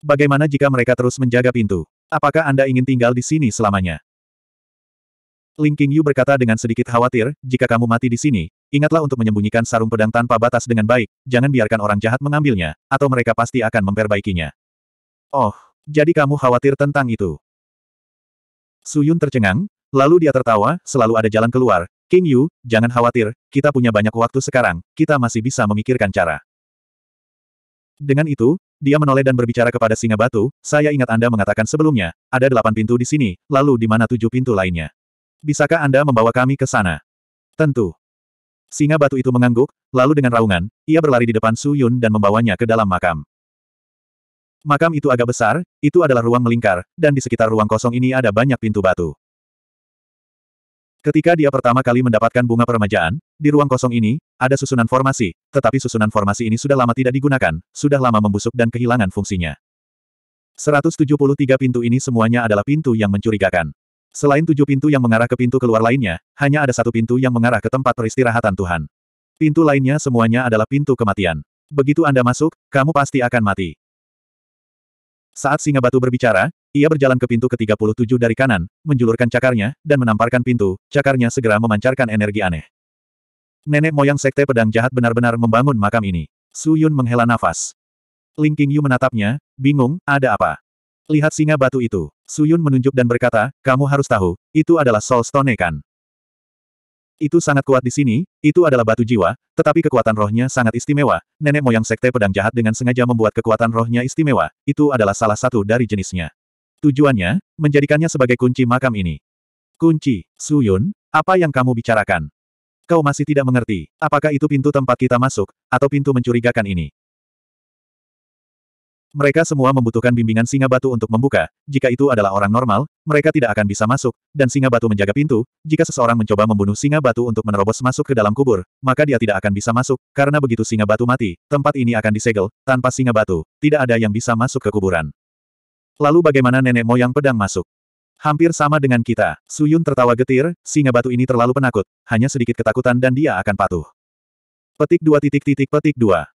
Bagaimana jika mereka terus menjaga pintu? Apakah Anda ingin tinggal di sini selamanya? Ling Qingyu berkata dengan sedikit khawatir, jika kamu mati di sini, ingatlah untuk menyembunyikan sarung pedang tanpa batas dengan baik, jangan biarkan orang jahat mengambilnya, atau mereka pasti akan memperbaikinya. Oh, jadi kamu khawatir tentang itu? Su Yun tercengang, lalu dia tertawa, selalu ada jalan keluar, King Yu, jangan khawatir, kita punya banyak waktu sekarang, kita masih bisa memikirkan cara. Dengan itu, dia menoleh dan berbicara kepada singa batu, saya ingat Anda mengatakan sebelumnya, ada delapan pintu di sini, lalu di mana tujuh pintu lainnya. Bisakah Anda membawa kami ke sana? Tentu. Singa batu itu mengangguk, lalu dengan raungan, ia berlari di depan Su Yun dan membawanya ke dalam makam. Makam itu agak besar, itu adalah ruang melingkar, dan di sekitar ruang kosong ini ada banyak pintu batu. Ketika dia pertama kali mendapatkan bunga peremajaan, di ruang kosong ini, ada susunan formasi, tetapi susunan formasi ini sudah lama tidak digunakan, sudah lama membusuk dan kehilangan fungsinya. 173 pintu ini semuanya adalah pintu yang mencurigakan. Selain tujuh pintu yang mengarah ke pintu keluar lainnya, hanya ada satu pintu yang mengarah ke tempat peristirahatan Tuhan. Pintu lainnya semuanya adalah pintu kematian. Begitu Anda masuk, kamu pasti akan mati. Saat singa batu berbicara, ia berjalan ke pintu ke-37 dari kanan, menjulurkan cakarnya, dan menamparkan pintu, cakarnya segera memancarkan energi aneh. Nenek moyang sekte pedang jahat benar-benar membangun makam ini. Su Yun menghela nafas. Ling Qingyu menatapnya, bingung, ada apa? Lihat singa batu itu. Su Yun menunjuk dan berkata, kamu harus tahu, itu adalah Soul Stone kan? itu sangat kuat di sini, itu adalah batu jiwa, tetapi kekuatan rohnya sangat istimewa. Nenek moyang sekte pedang jahat dengan sengaja membuat kekuatan rohnya istimewa, itu adalah salah satu dari jenisnya. Tujuannya, menjadikannya sebagai kunci makam ini. Kunci, Suyun, apa yang kamu bicarakan? Kau masih tidak mengerti, apakah itu pintu tempat kita masuk, atau pintu mencurigakan ini? Mereka semua membutuhkan bimbingan singa batu untuk membuka, jika itu adalah orang normal, mereka tidak akan bisa masuk, dan singa batu menjaga pintu, jika seseorang mencoba membunuh singa batu untuk menerobos masuk ke dalam kubur, maka dia tidak akan bisa masuk, karena begitu singa batu mati, tempat ini akan disegel, tanpa singa batu, tidak ada yang bisa masuk ke kuburan. Lalu bagaimana nenek moyang pedang masuk? Hampir sama dengan kita, Suyun tertawa getir, singa batu ini terlalu penakut, hanya sedikit ketakutan dan dia akan patuh. Petik dua titik titik petik dua.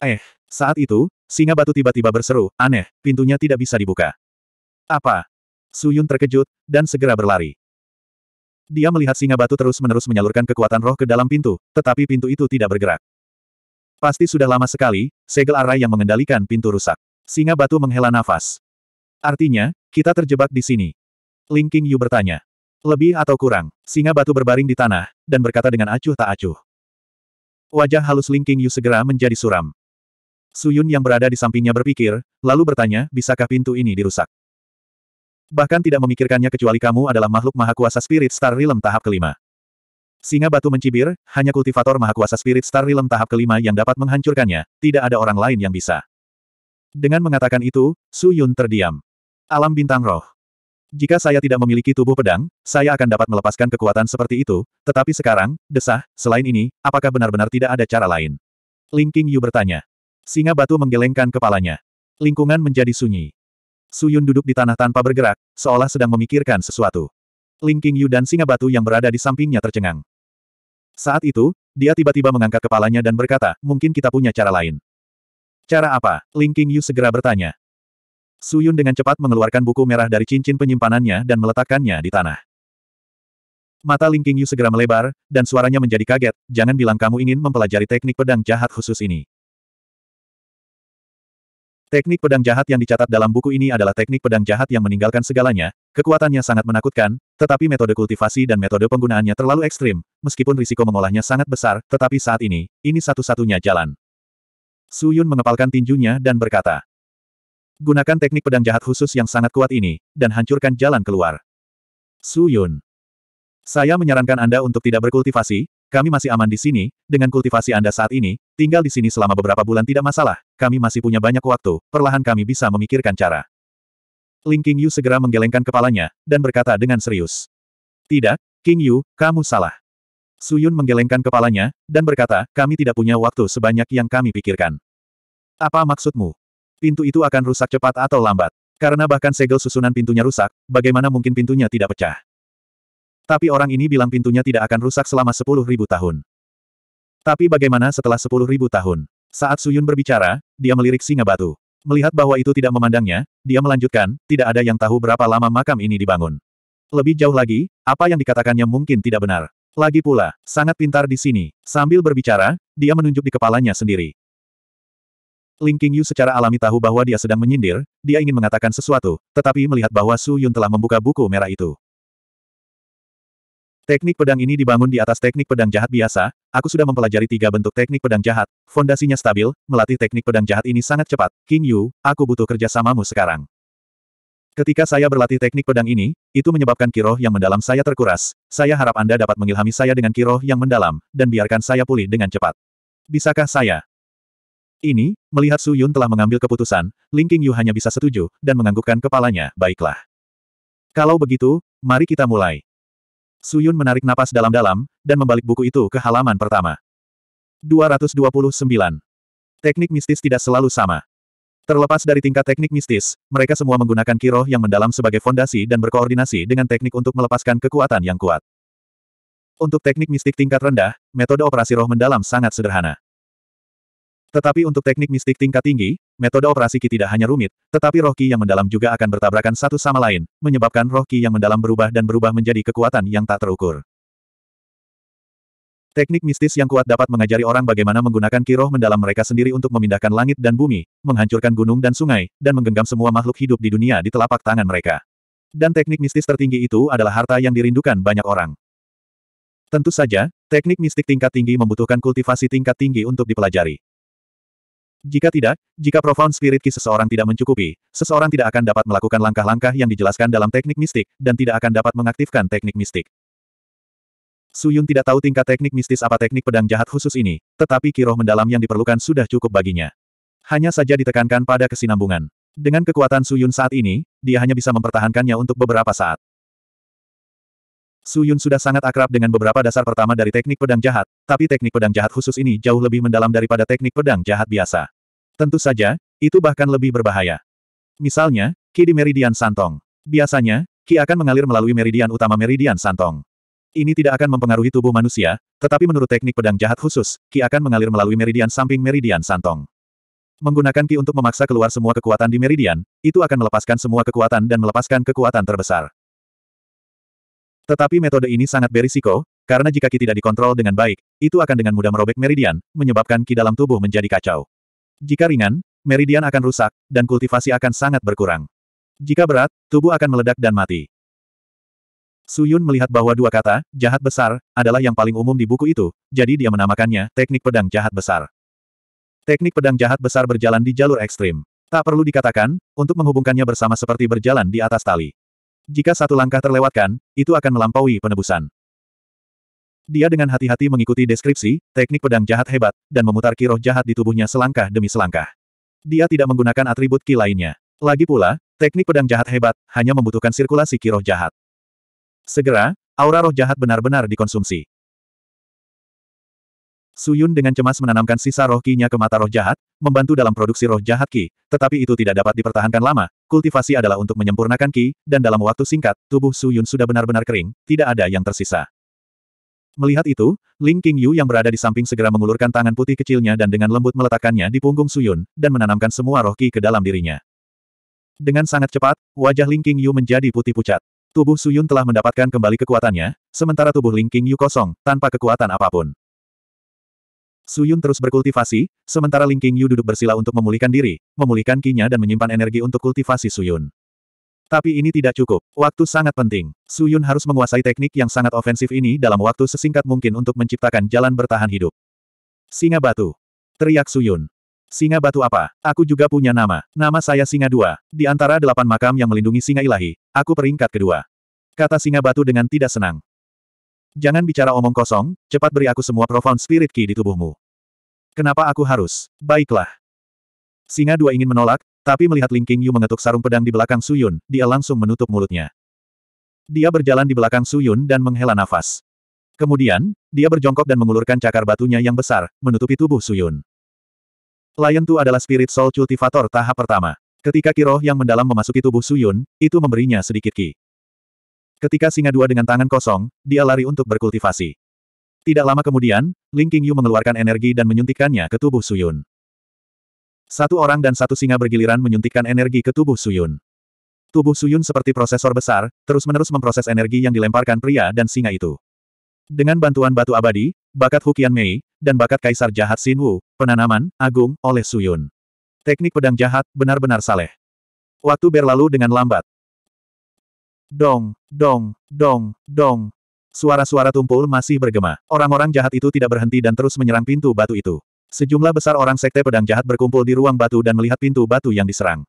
Eh, saat itu, singa batu tiba-tiba berseru, aneh, pintunya tidak bisa dibuka. Apa? Suyun terkejut, dan segera berlari. Dia melihat singa batu terus-menerus menyalurkan kekuatan roh ke dalam pintu, tetapi pintu itu tidak bergerak. Pasti sudah lama sekali, segel arai yang mengendalikan pintu rusak. Singa batu menghela nafas. Artinya, kita terjebak di sini. Ling King Yu bertanya. Lebih atau kurang, singa batu berbaring di tanah, dan berkata dengan acuh tak acuh. Wajah halus Ling King Yu segera menjadi suram. Suyun yang berada di sampingnya berpikir, lalu bertanya, bisakah pintu ini dirusak? Bahkan tidak memikirkannya kecuali kamu adalah makhluk maha kuasa Spirit Star Realm tahap kelima. Singa batu mencibir, hanya kultivator maha kuasa Spirit Star Realm tahap kelima yang dapat menghancurkannya, tidak ada orang lain yang bisa. Dengan mengatakan itu, Suyun terdiam. Alam bintang roh. Jika saya tidak memiliki tubuh pedang, saya akan dapat melepaskan kekuatan seperti itu, tetapi sekarang, desah, selain ini, apakah benar-benar tidak ada cara lain? Ling King Yu bertanya. Singa batu menggelengkan kepalanya. Lingkungan menjadi sunyi. Suyun duduk di tanah tanpa bergerak, seolah sedang memikirkan sesuatu. Ling Qingyu dan singa batu yang berada di sampingnya tercengang. Saat itu, dia tiba-tiba mengangkat kepalanya dan berkata, mungkin kita punya cara lain. Cara apa? Ling Qingyu segera bertanya. Suyun dengan cepat mengeluarkan buku merah dari cincin penyimpanannya dan meletakkannya di tanah. Mata Ling Qingyu segera melebar, dan suaranya menjadi kaget, jangan bilang kamu ingin mempelajari teknik pedang jahat khusus ini. Teknik pedang jahat yang dicatat dalam buku ini adalah teknik pedang jahat yang meninggalkan segalanya, kekuatannya sangat menakutkan, tetapi metode kultivasi dan metode penggunaannya terlalu ekstrim, meskipun risiko mengolahnya sangat besar, tetapi saat ini, ini satu-satunya jalan. Su Yun mengepalkan tinjunya dan berkata, Gunakan teknik pedang jahat khusus yang sangat kuat ini, dan hancurkan jalan keluar. Su Yun. Saya menyarankan Anda untuk tidak berkultivasi, kami masih aman di sini, dengan kultivasi Anda saat ini, tinggal di sini selama beberapa bulan tidak masalah, kami masih punya banyak waktu, perlahan kami bisa memikirkan cara. Ling King segera menggelengkan kepalanya, dan berkata dengan serius. Tidak, King Yu, kamu salah. Suyun menggelengkan kepalanya, dan berkata, kami tidak punya waktu sebanyak yang kami pikirkan. Apa maksudmu? Pintu itu akan rusak cepat atau lambat. Karena bahkan segel susunan pintunya rusak, bagaimana mungkin pintunya tidak pecah? Tapi orang ini bilang pintunya tidak akan rusak selama sepuluh ribu tahun. Tapi bagaimana setelah sepuluh ribu tahun? Saat Suyun berbicara, dia melirik singa batu. Melihat bahwa itu tidak memandangnya, dia melanjutkan, tidak ada yang tahu berapa lama makam ini dibangun. Lebih jauh lagi, apa yang dikatakannya mungkin tidak benar. Lagi pula, sangat pintar di sini. Sambil berbicara, dia menunjuk di kepalanya sendiri. Ling Qingyu secara alami tahu bahwa dia sedang menyindir, dia ingin mengatakan sesuatu, tetapi melihat bahwa Su Yun telah membuka buku merah itu. Teknik pedang ini dibangun di atas teknik pedang jahat biasa, aku sudah mempelajari tiga bentuk teknik pedang jahat, fondasinya stabil, melatih teknik pedang jahat ini sangat cepat. King Yu, aku butuh kerjasamamu sekarang. Ketika saya berlatih teknik pedang ini, itu menyebabkan kiroh yang mendalam saya terkuras. Saya harap Anda dapat mengilhami saya dengan kiroh yang mendalam, dan biarkan saya pulih dengan cepat. Bisakah saya? Ini, melihat Su Yun telah mengambil keputusan, Ling King Yu hanya bisa setuju, dan menganggukkan kepalanya, baiklah. Kalau begitu, mari kita mulai. Suyun menarik napas dalam-dalam, dan membalik buku itu ke halaman pertama. 229. Teknik mistis tidak selalu sama. Terlepas dari tingkat teknik mistis, mereka semua menggunakan kiroh yang mendalam sebagai fondasi dan berkoordinasi dengan teknik untuk melepaskan kekuatan yang kuat. Untuk teknik mistik tingkat rendah, metode operasi roh mendalam sangat sederhana. Tetapi untuk teknik mistik tingkat tinggi, metode operasi Ki tidak hanya rumit, tetapi roh Ki yang mendalam juga akan bertabrakan satu sama lain, menyebabkan roh Ki yang mendalam berubah dan berubah menjadi kekuatan yang tak terukur. Teknik mistis yang kuat dapat mengajari orang bagaimana menggunakan Ki roh mendalam mereka sendiri untuk memindahkan langit dan bumi, menghancurkan gunung dan sungai, dan menggenggam semua makhluk hidup di dunia di telapak tangan mereka. Dan teknik mistis tertinggi itu adalah harta yang dirindukan banyak orang. Tentu saja, teknik mistik tingkat tinggi membutuhkan kultivasi tingkat tinggi untuk dipelajari. Jika tidak, jika profound spirit ki seseorang tidak mencukupi, seseorang tidak akan dapat melakukan langkah-langkah yang dijelaskan dalam teknik mistik, dan tidak akan dapat mengaktifkan teknik mistik. Suyun tidak tahu tingkat teknik mistis apa teknik pedang jahat khusus ini, tetapi kiroh mendalam yang diperlukan sudah cukup baginya. Hanya saja ditekankan pada kesinambungan. Dengan kekuatan Suyun saat ini, dia hanya bisa mempertahankannya untuk beberapa saat. Su Yun sudah sangat akrab dengan beberapa dasar pertama dari teknik pedang jahat, tapi teknik pedang jahat khusus ini jauh lebih mendalam daripada teknik pedang jahat biasa. Tentu saja, itu bahkan lebih berbahaya. Misalnya, Ki di Meridian Santong. Biasanya, Ki akan mengalir melalui meridian utama Meridian Santong. Ini tidak akan mempengaruhi tubuh manusia, tetapi menurut teknik pedang jahat khusus, Ki akan mengalir melalui meridian samping Meridian Santong. Menggunakan Ki untuk memaksa keluar semua kekuatan di meridian, itu akan melepaskan semua kekuatan dan melepaskan kekuatan terbesar. Tetapi metode ini sangat berisiko, karena jika Ki tidak dikontrol dengan baik, itu akan dengan mudah merobek meridian, menyebabkan Ki dalam tubuh menjadi kacau. Jika ringan, meridian akan rusak, dan kultivasi akan sangat berkurang. Jika berat, tubuh akan meledak dan mati. Su Yun melihat bahwa dua kata, jahat besar, adalah yang paling umum di buku itu, jadi dia menamakannya, teknik pedang jahat besar. Teknik pedang jahat besar berjalan di jalur ekstrim. Tak perlu dikatakan, untuk menghubungkannya bersama seperti berjalan di atas tali. Jika satu langkah terlewatkan, itu akan melampaui penebusan. Dia dengan hati-hati mengikuti deskripsi, teknik pedang jahat hebat, dan memutar ki jahat di tubuhnya selangkah demi selangkah. Dia tidak menggunakan atribut ki lainnya. Lagi pula, teknik pedang jahat hebat hanya membutuhkan sirkulasi ki jahat. Segera, aura roh jahat benar-benar dikonsumsi. Suyun dengan cemas menanamkan sisa roh ki-nya ke mata roh jahat, membantu dalam produksi roh jahat ki, tetapi itu tidak dapat dipertahankan lama, Kultivasi adalah untuk menyempurnakan ki, dan dalam waktu singkat, tubuh Su Yun sudah benar-benar kering, tidak ada yang tersisa. Melihat itu, Ling King Yu yang berada di samping segera mengulurkan tangan putih kecilnya dan dengan lembut meletakkannya di punggung Su Yun, dan menanamkan semua roh ki ke dalam dirinya. Dengan sangat cepat, wajah Ling King Yu menjadi putih pucat. Tubuh Su Yun telah mendapatkan kembali kekuatannya, sementara tubuh Ling King Yu kosong, tanpa kekuatan apapun. Su Yun terus berkultivasi, sementara Ling Qingyu duduk bersila untuk memulihkan diri, memulihkan kinya dan menyimpan energi untuk kultivasi Su Yun. Tapi ini tidak cukup, waktu sangat penting. Su Yun harus menguasai teknik yang sangat ofensif ini dalam waktu sesingkat mungkin untuk menciptakan jalan bertahan hidup. Singa Batu. Teriak Su Yun. Singa batu apa? Aku juga punya nama. Nama saya Singa Dua. Di antara delapan makam yang melindungi singa ilahi, aku peringkat kedua. Kata singa batu dengan tidak senang. Jangan bicara omong kosong, cepat beri aku semua profound spirit ki di tubuhmu. Kenapa aku harus? Baiklah. Singa dua ingin menolak, tapi melihat Ling Qingyu Yu mengetuk sarung pedang di belakang Suyun, dia langsung menutup mulutnya. Dia berjalan di belakang Suyun dan menghela nafas. Kemudian, dia berjongkok dan mengulurkan cakar batunya yang besar, menutupi tubuh Suyun. Lion Tu adalah spirit soul cultivator tahap pertama. Ketika kiroh yang mendalam memasuki tubuh Suyun, itu memberinya sedikit ki. Ketika singa dua dengan tangan kosong, dia lari untuk berkultivasi. Tidak lama kemudian, Ling Qingyu mengeluarkan energi dan menyuntikkannya ke tubuh Suyun. Satu orang dan satu singa bergiliran menyuntikkan energi ke tubuh Suyun. Tubuh Suyun seperti prosesor besar, terus-menerus memproses energi yang dilemparkan pria dan singa itu. Dengan bantuan batu abadi, bakat Hukian Mei, dan bakat Kaisar Jahat Xin Wu, penanaman, agung, oleh Suyun. Teknik pedang jahat, benar-benar saleh. Waktu berlalu dengan lambat. Dong, dong, dong, dong. Suara-suara tumpul masih bergema. Orang-orang jahat itu tidak berhenti dan terus menyerang pintu batu itu. Sejumlah besar orang sekte pedang jahat berkumpul di ruang batu dan melihat pintu batu yang diserang.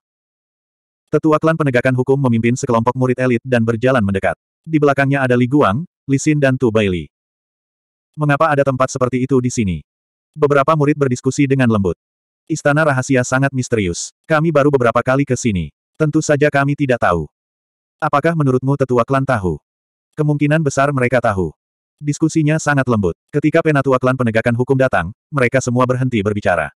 Tetua klan penegakan hukum memimpin sekelompok murid elit dan berjalan mendekat. Di belakangnya ada Li Guang, Li Xin dan Tu Baili. Mengapa ada tempat seperti itu di sini? Beberapa murid berdiskusi dengan lembut. Istana rahasia sangat misterius. Kami baru beberapa kali ke sini. Tentu saja kami tidak tahu. Apakah menurutmu tetua klan tahu? Kemungkinan besar mereka tahu. Diskusinya sangat lembut. Ketika penatua klan penegakan hukum datang, mereka semua berhenti berbicara.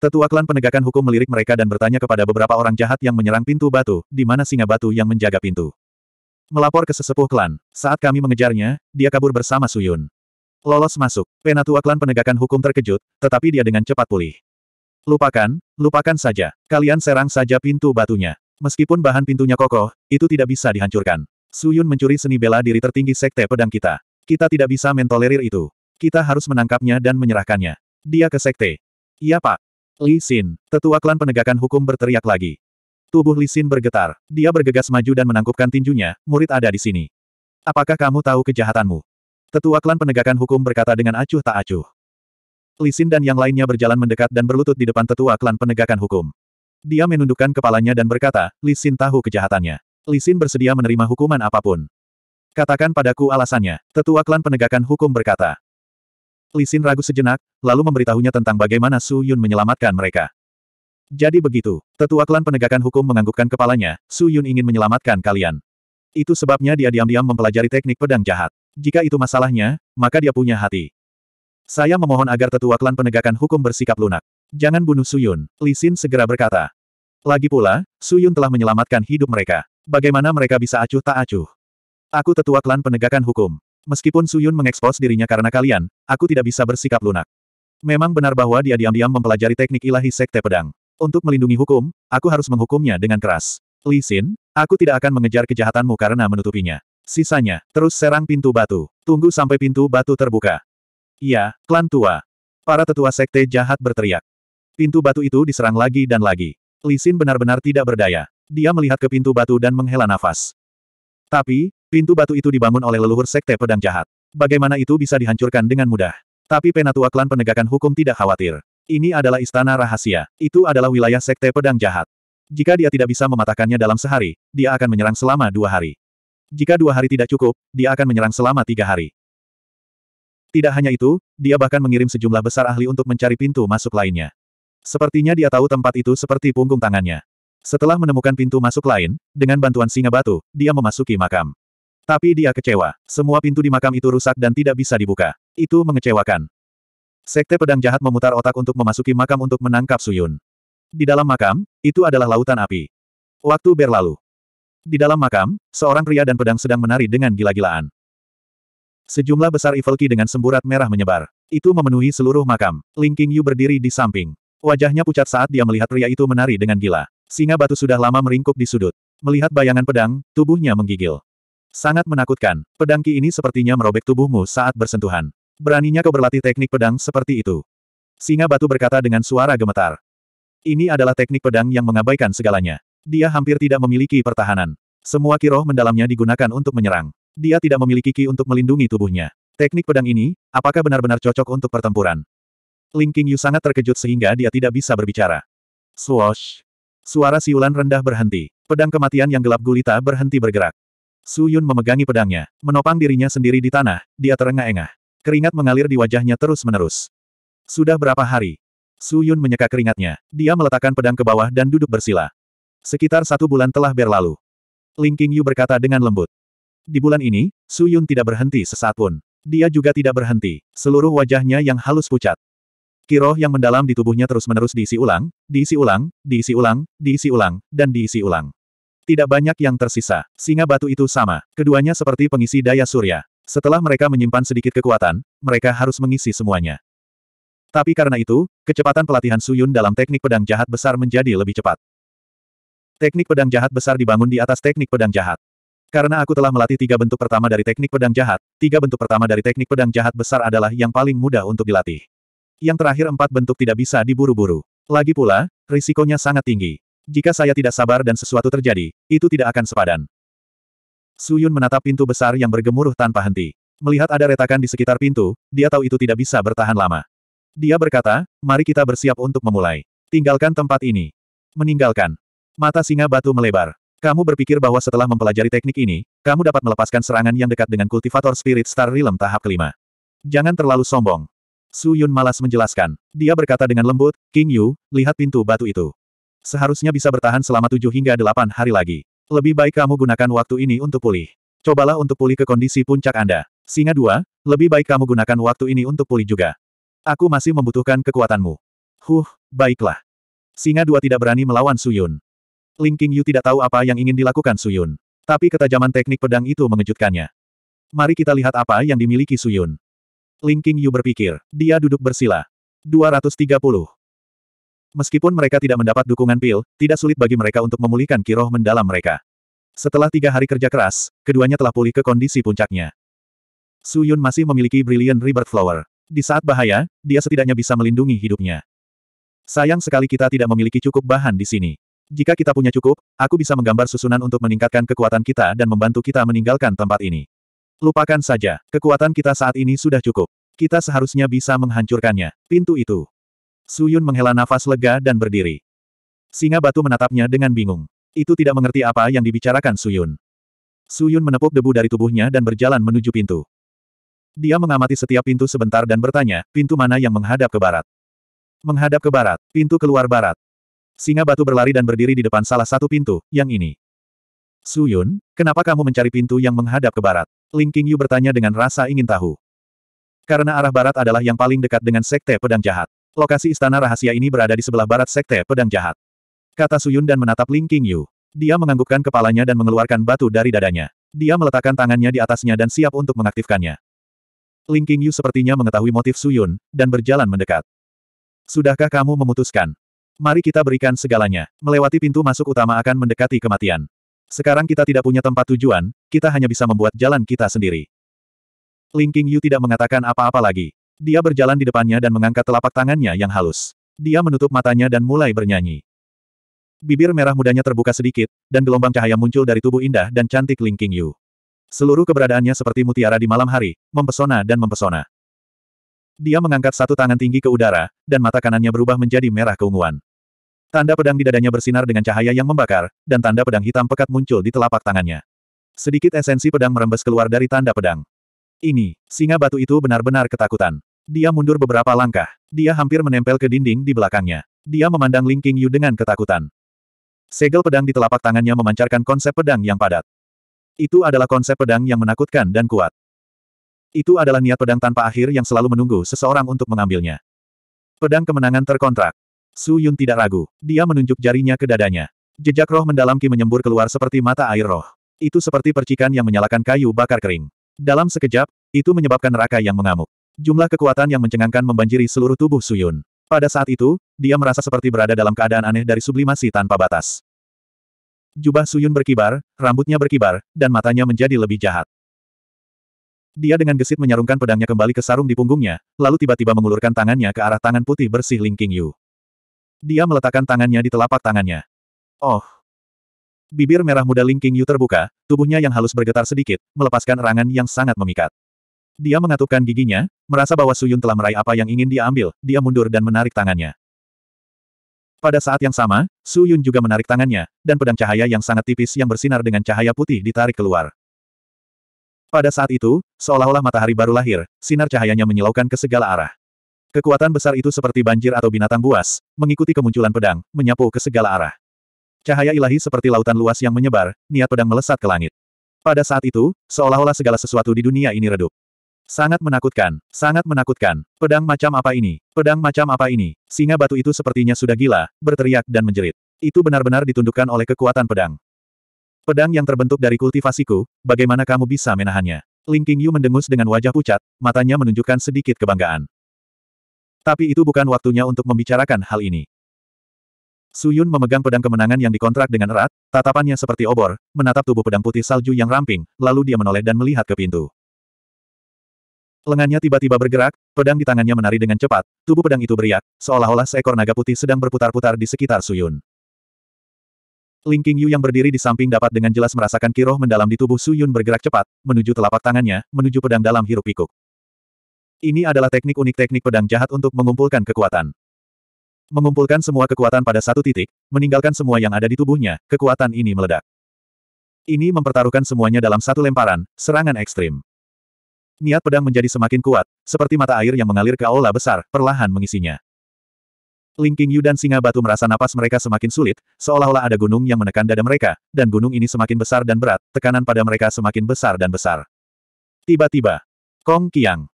Tetua klan penegakan hukum melirik mereka dan bertanya kepada beberapa orang jahat yang menyerang pintu batu, di mana singa batu yang menjaga pintu. Melapor ke sesepuh klan. Saat kami mengejarnya, dia kabur bersama Suyun. Lolos masuk. Penatua klan penegakan hukum terkejut, tetapi dia dengan cepat pulih. Lupakan, lupakan saja. Kalian serang saja pintu batunya. Meskipun bahan pintunya kokoh, itu tidak bisa dihancurkan. Suyun mencuri seni bela diri tertinggi sekte pedang kita. Kita tidak bisa mentolerir itu. Kita harus menangkapnya dan menyerahkannya. Dia ke sekte. Iya pak. Li Xin, tetua klan penegakan hukum berteriak lagi. Tubuh Li Xin bergetar. Dia bergegas maju dan menangkupkan tinjunya, murid ada di sini. Apakah kamu tahu kejahatanmu? Tetua klan penegakan hukum berkata dengan acuh tak acuh. Li Xin dan yang lainnya berjalan mendekat dan berlutut di depan tetua klan penegakan hukum. Dia menundukkan kepalanya dan berkata, "Lisin tahu kejahatannya. Lisin bersedia menerima hukuman apapun. Katakan padaku alasannya, tetua klan penegakan hukum berkata. "Lisin ragu sejenak, lalu memberitahunya tentang bagaimana Su Yun menyelamatkan mereka. Jadi begitu, tetua klan penegakan hukum menganggukkan kepalanya, Su Yun ingin menyelamatkan kalian. Itu sebabnya dia diam-diam mempelajari teknik pedang jahat. Jika itu masalahnya, maka dia punya hati. Saya memohon agar tetua klan penegakan hukum bersikap lunak. Jangan bunuh Suyun, Li Xin segera berkata. Lagi pula, Suyun telah menyelamatkan hidup mereka. Bagaimana mereka bisa acuh tak acuh? Aku tetua klan penegakan hukum. Meskipun Suyun mengekspos dirinya karena kalian, aku tidak bisa bersikap lunak. Memang benar bahwa dia diam-diam mempelajari teknik ilahi sekte pedang. Untuk melindungi hukum, aku harus menghukumnya dengan keras. Li Xin, aku tidak akan mengejar kejahatanmu karena menutupinya. Sisanya, terus serang pintu batu. Tunggu sampai pintu batu terbuka. Iya, klan tua. Para tetua sekte jahat berteriak. Pintu batu itu diserang lagi dan lagi. Lisin benar-benar tidak berdaya. Dia melihat ke pintu batu dan menghela nafas. Tapi, pintu batu itu dibangun oleh leluhur sekte pedang jahat. Bagaimana itu bisa dihancurkan dengan mudah? Tapi penatua klan penegakan hukum tidak khawatir. Ini adalah istana rahasia. Itu adalah wilayah sekte pedang jahat. Jika dia tidak bisa mematahkannya dalam sehari, dia akan menyerang selama dua hari. Jika dua hari tidak cukup, dia akan menyerang selama tiga hari. Tidak hanya itu, dia bahkan mengirim sejumlah besar ahli untuk mencari pintu masuk lainnya. Sepertinya dia tahu tempat itu seperti punggung tangannya. Setelah menemukan pintu masuk lain, dengan bantuan singa batu, dia memasuki makam. Tapi dia kecewa. Semua pintu di makam itu rusak dan tidak bisa dibuka. Itu mengecewakan. Sekte pedang jahat memutar otak untuk memasuki makam untuk menangkap Suyun. Di dalam makam, itu adalah lautan api. Waktu berlalu. Di dalam makam, seorang pria dan pedang sedang menari dengan gila-gilaan. Sejumlah besar Evil Ki dengan semburat merah menyebar. Itu memenuhi seluruh makam. Ling Qingyu berdiri di samping. Wajahnya pucat saat dia melihat pria itu menari dengan gila. Singa batu sudah lama meringkuk di sudut. Melihat bayangan pedang, tubuhnya menggigil. Sangat menakutkan. Pedang Ki ini sepertinya merobek tubuhmu saat bersentuhan. Beraninya kau berlatih teknik pedang seperti itu. Singa batu berkata dengan suara gemetar. Ini adalah teknik pedang yang mengabaikan segalanya. Dia hampir tidak memiliki pertahanan. Semua kiroh mendalamnya digunakan untuk menyerang. Dia tidak memiliki ki untuk melindungi tubuhnya. Teknik pedang ini, apakah benar-benar cocok untuk pertempuran? Ling Qingyu Yu sangat terkejut sehingga dia tidak bisa berbicara. Swoosh! Suara siulan rendah berhenti. Pedang kematian yang gelap gulita berhenti bergerak. Su Yun memegangi pedangnya, menopang dirinya sendiri di tanah, dia terengah-engah. Keringat mengalir di wajahnya terus-menerus. Sudah berapa hari? Su Yun menyeka keringatnya. Dia meletakkan pedang ke bawah dan duduk bersila. Sekitar satu bulan telah berlalu. Ling Qingyu Yu berkata dengan lembut. Di bulan ini, Su Yun tidak berhenti sesaat pun. Dia juga tidak berhenti, seluruh wajahnya yang halus pucat. Kiroh yang mendalam di tubuhnya terus-menerus diisi ulang, diisi ulang, diisi ulang, diisi ulang, dan diisi ulang. Tidak banyak yang tersisa. Singa batu itu sama. Keduanya seperti pengisi daya surya. Setelah mereka menyimpan sedikit kekuatan, mereka harus mengisi semuanya. Tapi karena itu, kecepatan pelatihan Suyun dalam teknik pedang jahat besar menjadi lebih cepat. Teknik pedang jahat besar dibangun di atas teknik pedang jahat. Karena aku telah melatih tiga bentuk pertama dari teknik pedang jahat, tiga bentuk pertama dari teknik pedang jahat besar adalah yang paling mudah untuk dilatih. Yang terakhir empat bentuk tidak bisa diburu-buru. Lagi pula, risikonya sangat tinggi. Jika saya tidak sabar dan sesuatu terjadi, itu tidak akan sepadan. Suyun menatap pintu besar yang bergemuruh tanpa henti. Melihat ada retakan di sekitar pintu, dia tahu itu tidak bisa bertahan lama. Dia berkata, mari kita bersiap untuk memulai. Tinggalkan tempat ini. Meninggalkan. Mata singa batu melebar. Kamu berpikir bahwa setelah mempelajari teknik ini, kamu dapat melepaskan serangan yang dekat dengan kultivator Spirit Star Realm tahap kelima. Jangan terlalu sombong. Su Yun malas menjelaskan. Dia berkata dengan lembut, King Yu, lihat pintu batu itu. Seharusnya bisa bertahan selama tujuh hingga delapan hari lagi. Lebih baik kamu gunakan waktu ini untuk pulih. Cobalah untuk pulih ke kondisi puncak Anda. Singa Dua, lebih baik kamu gunakan waktu ini untuk pulih juga. Aku masih membutuhkan kekuatanmu. Huh, baiklah. Singa Dua tidak berani melawan Su Yun. Ling King Yu tidak tahu apa yang ingin dilakukan Suyun. Tapi ketajaman teknik pedang itu mengejutkannya. Mari kita lihat apa yang dimiliki Suyun. Ling King Yu berpikir, dia duduk bersila. 230. Meskipun mereka tidak mendapat dukungan pil, tidak sulit bagi mereka untuk memulihkan kiroh mendalam mereka. Setelah tiga hari kerja keras, keduanya telah pulih ke kondisi puncaknya. Suyun masih memiliki Brilliant Rebirth Flower. Di saat bahaya, dia setidaknya bisa melindungi hidupnya. Sayang sekali kita tidak memiliki cukup bahan di sini. Jika kita punya cukup, aku bisa menggambar susunan untuk meningkatkan kekuatan kita dan membantu kita meninggalkan tempat ini. Lupakan saja, kekuatan kita saat ini sudah cukup. Kita seharusnya bisa menghancurkannya. Pintu itu. Suyun menghela nafas lega dan berdiri. Singa batu menatapnya dengan bingung. Itu tidak mengerti apa yang dibicarakan Suyun. Suyun menepuk debu dari tubuhnya dan berjalan menuju pintu. Dia mengamati setiap pintu sebentar dan bertanya, pintu mana yang menghadap ke barat? Menghadap ke barat, pintu keluar barat. Singa batu berlari dan berdiri di depan salah satu pintu, yang ini. Suyun, kenapa kamu mencari pintu yang menghadap ke barat? Ling Qingyu bertanya dengan rasa ingin tahu. Karena arah barat adalah yang paling dekat dengan Sekte Pedang Jahat. Lokasi istana rahasia ini berada di sebelah barat Sekte Pedang Jahat. Kata Suyun dan menatap Ling Qingyu. Dia menganggukkan kepalanya dan mengeluarkan batu dari dadanya. Dia meletakkan tangannya di atasnya dan siap untuk mengaktifkannya. Ling Qingyu sepertinya mengetahui motif Suyun, dan berjalan mendekat. Sudahkah kamu memutuskan? Mari kita berikan segalanya. Melewati pintu masuk utama akan mendekati kematian. Sekarang kita tidak punya tempat tujuan, kita hanya bisa membuat jalan kita sendiri. Ling Qingyu tidak mengatakan apa-apa lagi. Dia berjalan di depannya dan mengangkat telapak tangannya yang halus. Dia menutup matanya dan mulai bernyanyi. Bibir merah mudanya terbuka sedikit, dan gelombang cahaya muncul dari tubuh indah dan cantik Ling Qingyu. Seluruh keberadaannya seperti mutiara di malam hari, mempesona dan mempesona. Dia mengangkat satu tangan tinggi ke udara, dan mata kanannya berubah menjadi merah keunguan. Tanda pedang di dadanya bersinar dengan cahaya yang membakar, dan tanda pedang hitam pekat muncul di telapak tangannya. Sedikit esensi pedang merembes keluar dari tanda pedang. Ini, singa batu itu benar-benar ketakutan. Dia mundur beberapa langkah. Dia hampir menempel ke dinding di belakangnya. Dia memandang Ling King Yu dengan ketakutan. Segel pedang di telapak tangannya memancarkan konsep pedang yang padat. Itu adalah konsep pedang yang menakutkan dan kuat. Itu adalah niat pedang tanpa akhir yang selalu menunggu seseorang untuk mengambilnya. Pedang kemenangan terkontrak. Su Yun tidak ragu. Dia menunjuk jarinya ke dadanya. Jejak roh mendalam Ki menyembur keluar seperti mata air roh. Itu seperti percikan yang menyalakan kayu bakar kering. Dalam sekejap, itu menyebabkan neraka yang mengamuk. Jumlah kekuatan yang mencengangkan membanjiri seluruh tubuh Su Yun. Pada saat itu, dia merasa seperti berada dalam keadaan aneh dari sublimasi tanpa batas. Jubah Su Yun berkibar, rambutnya berkibar, dan matanya menjadi lebih jahat. Dia dengan gesit menyarungkan pedangnya kembali ke sarung di punggungnya, lalu tiba-tiba mengulurkan tangannya ke arah tangan putih bersih Ling King Yu. Dia meletakkan tangannya di telapak tangannya. Oh! Bibir merah muda Ling King Yu terbuka, tubuhnya yang halus bergetar sedikit, melepaskan erangan yang sangat memikat. Dia mengatupkan giginya, merasa bahwa Suyun telah meraih apa yang ingin dia ambil, dia mundur dan menarik tangannya. Pada saat yang sama, Su Yun juga menarik tangannya, dan pedang cahaya yang sangat tipis yang bersinar dengan cahaya putih ditarik keluar. Pada saat itu, seolah-olah matahari baru lahir, sinar cahayanya menyilaukan ke segala arah. Kekuatan besar itu seperti banjir atau binatang buas, mengikuti kemunculan pedang, menyapu ke segala arah. Cahaya ilahi seperti lautan luas yang menyebar, niat pedang melesat ke langit. Pada saat itu, seolah-olah segala sesuatu di dunia ini redup. Sangat menakutkan, sangat menakutkan. Pedang macam apa ini? Pedang macam apa ini? Singa batu itu sepertinya sudah gila, berteriak dan menjerit. Itu benar-benar ditundukkan oleh kekuatan pedang. Pedang yang terbentuk dari kultivasiku, bagaimana kamu bisa menahannya? Ling Qingyu mendengus dengan wajah pucat, matanya menunjukkan sedikit kebanggaan. Tapi itu bukan waktunya untuk membicarakan hal ini. Su Yun memegang pedang kemenangan yang dikontrak dengan erat, tatapannya seperti obor, menatap tubuh pedang putih salju yang ramping, lalu dia menoleh dan melihat ke pintu. Lengannya tiba-tiba bergerak, pedang di tangannya menari dengan cepat, tubuh pedang itu beriak, seolah-olah seekor naga putih sedang berputar-putar di sekitar Su Yun. Ling Qingyu yang berdiri di samping dapat dengan jelas merasakan kiroh mendalam di tubuh Su Yun bergerak cepat, menuju telapak tangannya, menuju pedang dalam hirup pikuk. Ini adalah teknik unik teknik pedang jahat untuk mengumpulkan kekuatan. Mengumpulkan semua kekuatan pada satu titik, meninggalkan semua yang ada di tubuhnya, kekuatan ini meledak. Ini mempertaruhkan semuanya dalam satu lemparan, serangan ekstrim. Niat pedang menjadi semakin kuat, seperti mata air yang mengalir ke aula besar, perlahan mengisinya. Ling Qingyu Yu dan Singa Batu merasa napas mereka semakin sulit, seolah-olah ada gunung yang menekan dada mereka, dan gunung ini semakin besar dan berat, tekanan pada mereka semakin besar dan besar. Tiba-tiba, Kong Qiang.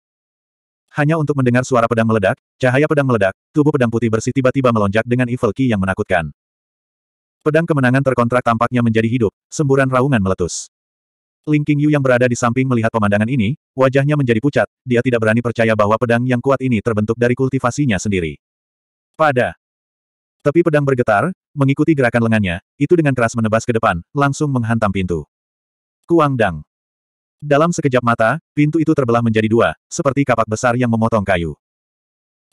Hanya untuk mendengar suara pedang meledak, cahaya pedang meledak, tubuh pedang putih bersih tiba-tiba melonjak dengan evil ki yang menakutkan. Pedang kemenangan terkontrak tampaknya menjadi hidup, semburan raungan meletus. Ling Qingyu Yu yang berada di samping melihat pemandangan ini, wajahnya menjadi pucat, dia tidak berani percaya bahwa pedang yang kuat ini terbentuk dari kultivasinya sendiri. Pada. Tepi pedang bergetar, mengikuti gerakan lengannya, itu dengan keras menebas ke depan, langsung menghantam pintu. Kuang Dang. Dalam sekejap mata, pintu itu terbelah menjadi dua, seperti kapak besar yang memotong kayu.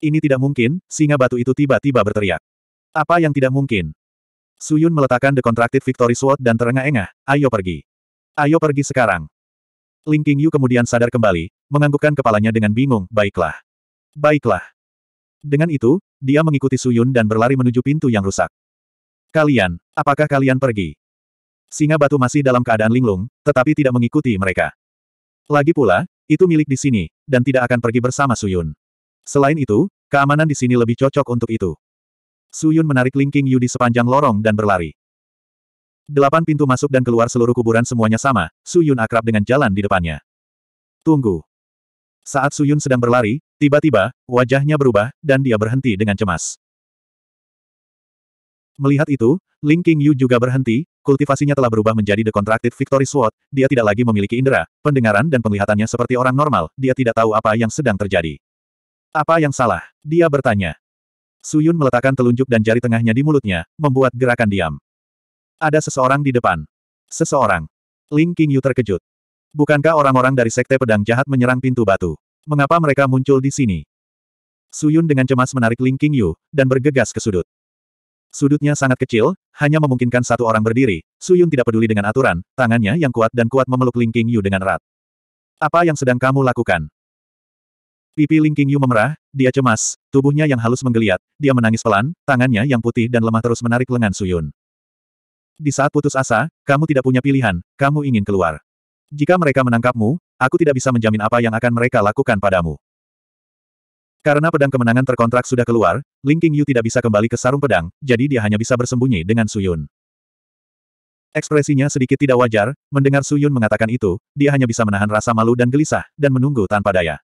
Ini tidak mungkin, singa batu itu tiba-tiba berteriak. Apa yang tidak mungkin? Suyun meletakkan The Contracted Victory Sword dan terengah-engah, ayo pergi. Ayo pergi sekarang. Ling Qingyu kemudian sadar kembali, menganggukkan kepalanya dengan bingung, baiklah. Baiklah. Dengan itu, dia mengikuti Suyun dan berlari menuju pintu yang rusak. Kalian, apakah kalian pergi? Singa batu masih dalam keadaan linglung, tetapi tidak mengikuti mereka. Lagi pula, itu milik di sini, dan tidak akan pergi bersama Suyun. Selain itu, keamanan di sini lebih cocok untuk itu. Suyun menarik Lingking Yu di sepanjang lorong dan berlari. Delapan pintu masuk dan keluar seluruh kuburan semuanya sama, Suyun akrab dengan jalan di depannya. Tunggu. Saat Suyun sedang berlari, Tiba-tiba, wajahnya berubah, dan dia berhenti dengan cemas. Melihat itu, Ling King Yu juga berhenti, kultivasinya telah berubah menjadi The Contracted Victory Sword, dia tidak lagi memiliki indera, pendengaran dan penglihatannya seperti orang normal, dia tidak tahu apa yang sedang terjadi. Apa yang salah? Dia bertanya. Suyun meletakkan telunjuk dan jari tengahnya di mulutnya, membuat gerakan diam. Ada seseorang di depan. Seseorang. Ling King Yu terkejut. Bukankah orang-orang dari Sekte Pedang Jahat menyerang pintu batu? Mengapa mereka muncul di sini? Suyun dengan cemas menarik Ling King Yu, dan bergegas ke sudut. Sudutnya sangat kecil, hanya memungkinkan satu orang berdiri. Suyun tidak peduli dengan aturan, tangannya yang kuat dan kuat memeluk Ling King Yu dengan erat. Apa yang sedang kamu lakukan? Pipi Ling King Yu memerah, dia cemas, tubuhnya yang halus menggeliat, dia menangis pelan, tangannya yang putih dan lemah terus menarik lengan Suyun. Di saat putus asa, kamu tidak punya pilihan, kamu ingin keluar. Jika mereka menangkapmu, aku tidak bisa menjamin apa yang akan mereka lakukan padamu. Karena pedang kemenangan terkontrak sudah keluar, Ling Yu tidak bisa kembali ke sarung pedang, jadi dia hanya bisa bersembunyi dengan Suyun. Ekspresinya sedikit tidak wajar, mendengar Suyun mengatakan itu, dia hanya bisa menahan rasa malu dan gelisah, dan menunggu tanpa daya.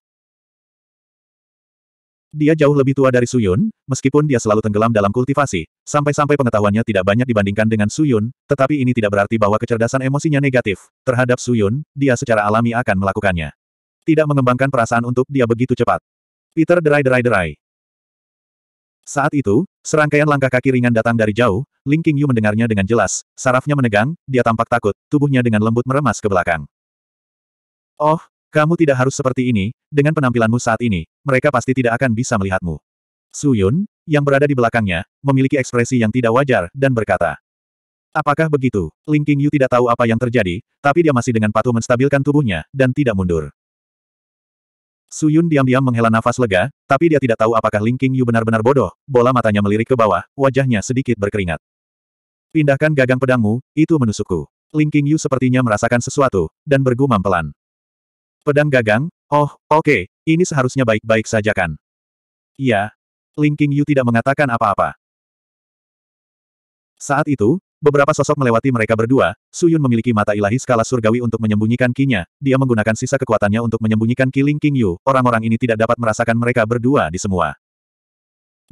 Dia jauh lebih tua dari Suyun, meskipun dia selalu tenggelam dalam kultivasi, sampai-sampai pengetahuannya tidak banyak dibandingkan dengan Suyun, tetapi ini tidak berarti bahwa kecerdasan emosinya negatif. Terhadap Suyun, dia secara alami akan melakukannya. Tidak mengembangkan perasaan untuk dia begitu cepat. Peter derai-derai-derai. Saat itu, serangkaian langkah kaki ringan datang dari jauh, Ling Qingyu mendengarnya dengan jelas, sarafnya menegang, dia tampak takut, tubuhnya dengan lembut meremas ke belakang. Oh, kamu tidak harus seperti ini, dengan penampilanmu saat ini, mereka pasti tidak akan bisa melihatmu. Su Yun, yang berada di belakangnya, memiliki ekspresi yang tidak wajar, dan berkata. Apakah begitu? Ling Qingyu tidak tahu apa yang terjadi, tapi dia masih dengan patuh menstabilkan tubuhnya, dan tidak mundur. Su Yun diam-diam menghela nafas lega, tapi dia tidak tahu apakah Ling Qingyu benar-benar bodoh, bola matanya melirik ke bawah, wajahnya sedikit berkeringat. Pindahkan gagang pedangmu, itu menusukku. Ling Qingyu sepertinya merasakan sesuatu, dan bergumam pelan. Pedang gagang, oh, oke, okay, ini seharusnya baik-baik saja kan? Iya. Ling King Yu tidak mengatakan apa-apa. Saat itu, beberapa sosok melewati mereka berdua, Su Yun memiliki mata ilahi skala surgawi untuk menyembunyikan kinya, dia menggunakan sisa kekuatannya untuk menyembunyikan Ki Ling King Yu, orang-orang ini tidak dapat merasakan mereka berdua di semua.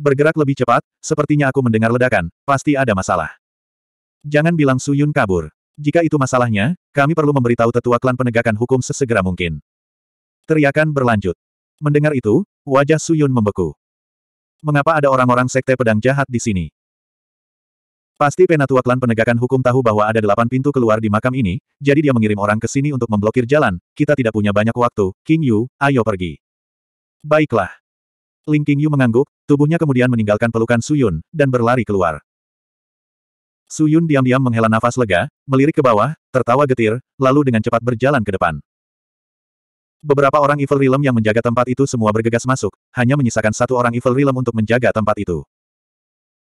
Bergerak lebih cepat, sepertinya aku mendengar ledakan, pasti ada masalah. Jangan bilang Su Yun kabur. Jika itu masalahnya, kami perlu memberitahu tetua klan penegakan hukum sesegera mungkin. Teriakan berlanjut. Mendengar itu, wajah Suyun membeku. Mengapa ada orang-orang sekte pedang jahat di sini? Pasti penatua klan penegakan hukum tahu bahwa ada delapan pintu keluar di makam ini, jadi dia mengirim orang ke sini untuk memblokir jalan, kita tidak punya banyak waktu, King Yu, ayo pergi. Baiklah. Ling King Yu mengangguk, tubuhnya kemudian meninggalkan pelukan Suyun, dan berlari keluar. Su Yun diam-diam menghela nafas lega, melirik ke bawah, tertawa getir, lalu dengan cepat berjalan ke depan. Beberapa orang Evil Realm yang menjaga tempat itu semua bergegas masuk, hanya menyisakan satu orang Evil Realm untuk menjaga tempat itu.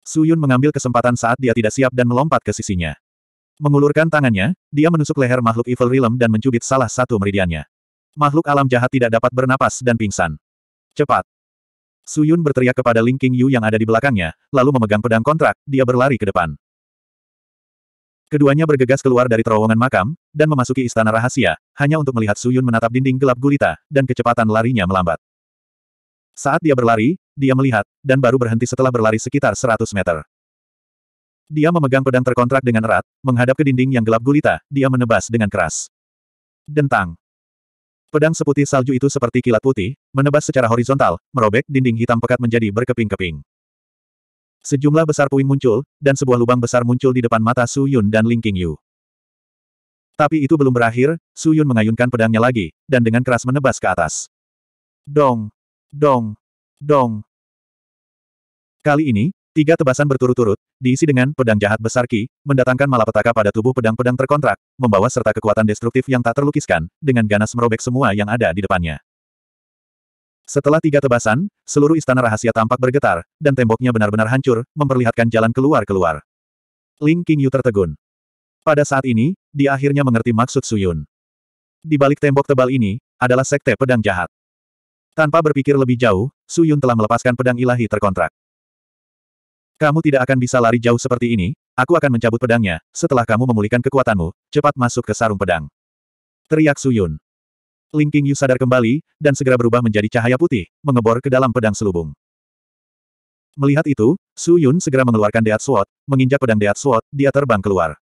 Su Yun mengambil kesempatan saat dia tidak siap dan melompat ke sisinya. Mengulurkan tangannya, dia menusuk leher makhluk Evil Realm dan mencubit salah satu meridiannya. Makhluk alam jahat tidak dapat bernapas dan pingsan. Cepat! Su Yun berteriak kepada Ling King Yu yang ada di belakangnya, lalu memegang pedang kontrak, dia berlari ke depan. Keduanya bergegas keluar dari terowongan makam, dan memasuki istana rahasia, hanya untuk melihat Suyun menatap dinding gelap gulita, dan kecepatan larinya melambat. Saat dia berlari, dia melihat, dan baru berhenti setelah berlari sekitar 100 meter. Dia memegang pedang terkontrak dengan erat, menghadap ke dinding yang gelap gulita, dia menebas dengan keras. Dentang. Pedang seputih salju itu seperti kilat putih, menebas secara horizontal, merobek dinding hitam pekat menjadi berkeping-keping. Sejumlah besar puing muncul, dan sebuah lubang besar muncul di depan mata Su Yun dan Ling Qingyu. Tapi itu belum berakhir, Su Yun mengayunkan pedangnya lagi, dan dengan keras menebas ke atas. Dong! Dong! Dong! Kali ini, tiga tebasan berturut-turut, diisi dengan pedang jahat besar Ki, mendatangkan malapetaka pada tubuh pedang-pedang terkontrak, membawa serta kekuatan destruktif yang tak terlukiskan, dengan ganas merobek semua yang ada di depannya. Setelah tiga tebasan, seluruh istana rahasia tampak bergetar, dan temboknya benar-benar hancur, memperlihatkan jalan keluar-keluar. Ling Qingyu tertegun. Pada saat ini, dia akhirnya mengerti maksud Suyun. Di balik tembok tebal ini, adalah sekte pedang jahat. Tanpa berpikir lebih jauh, Suyun telah melepaskan pedang ilahi terkontrak. Kamu tidak akan bisa lari jauh seperti ini, aku akan mencabut pedangnya, setelah kamu memulihkan kekuatanmu, cepat masuk ke sarung pedang. Teriak Suyun. Ling Yu sadar kembali, dan segera berubah menjadi cahaya putih, mengebor ke dalam pedang selubung. Melihat itu, Su Yun segera mengeluarkan Deat Sword, menginjak pedang Deat Sword, dia terbang keluar.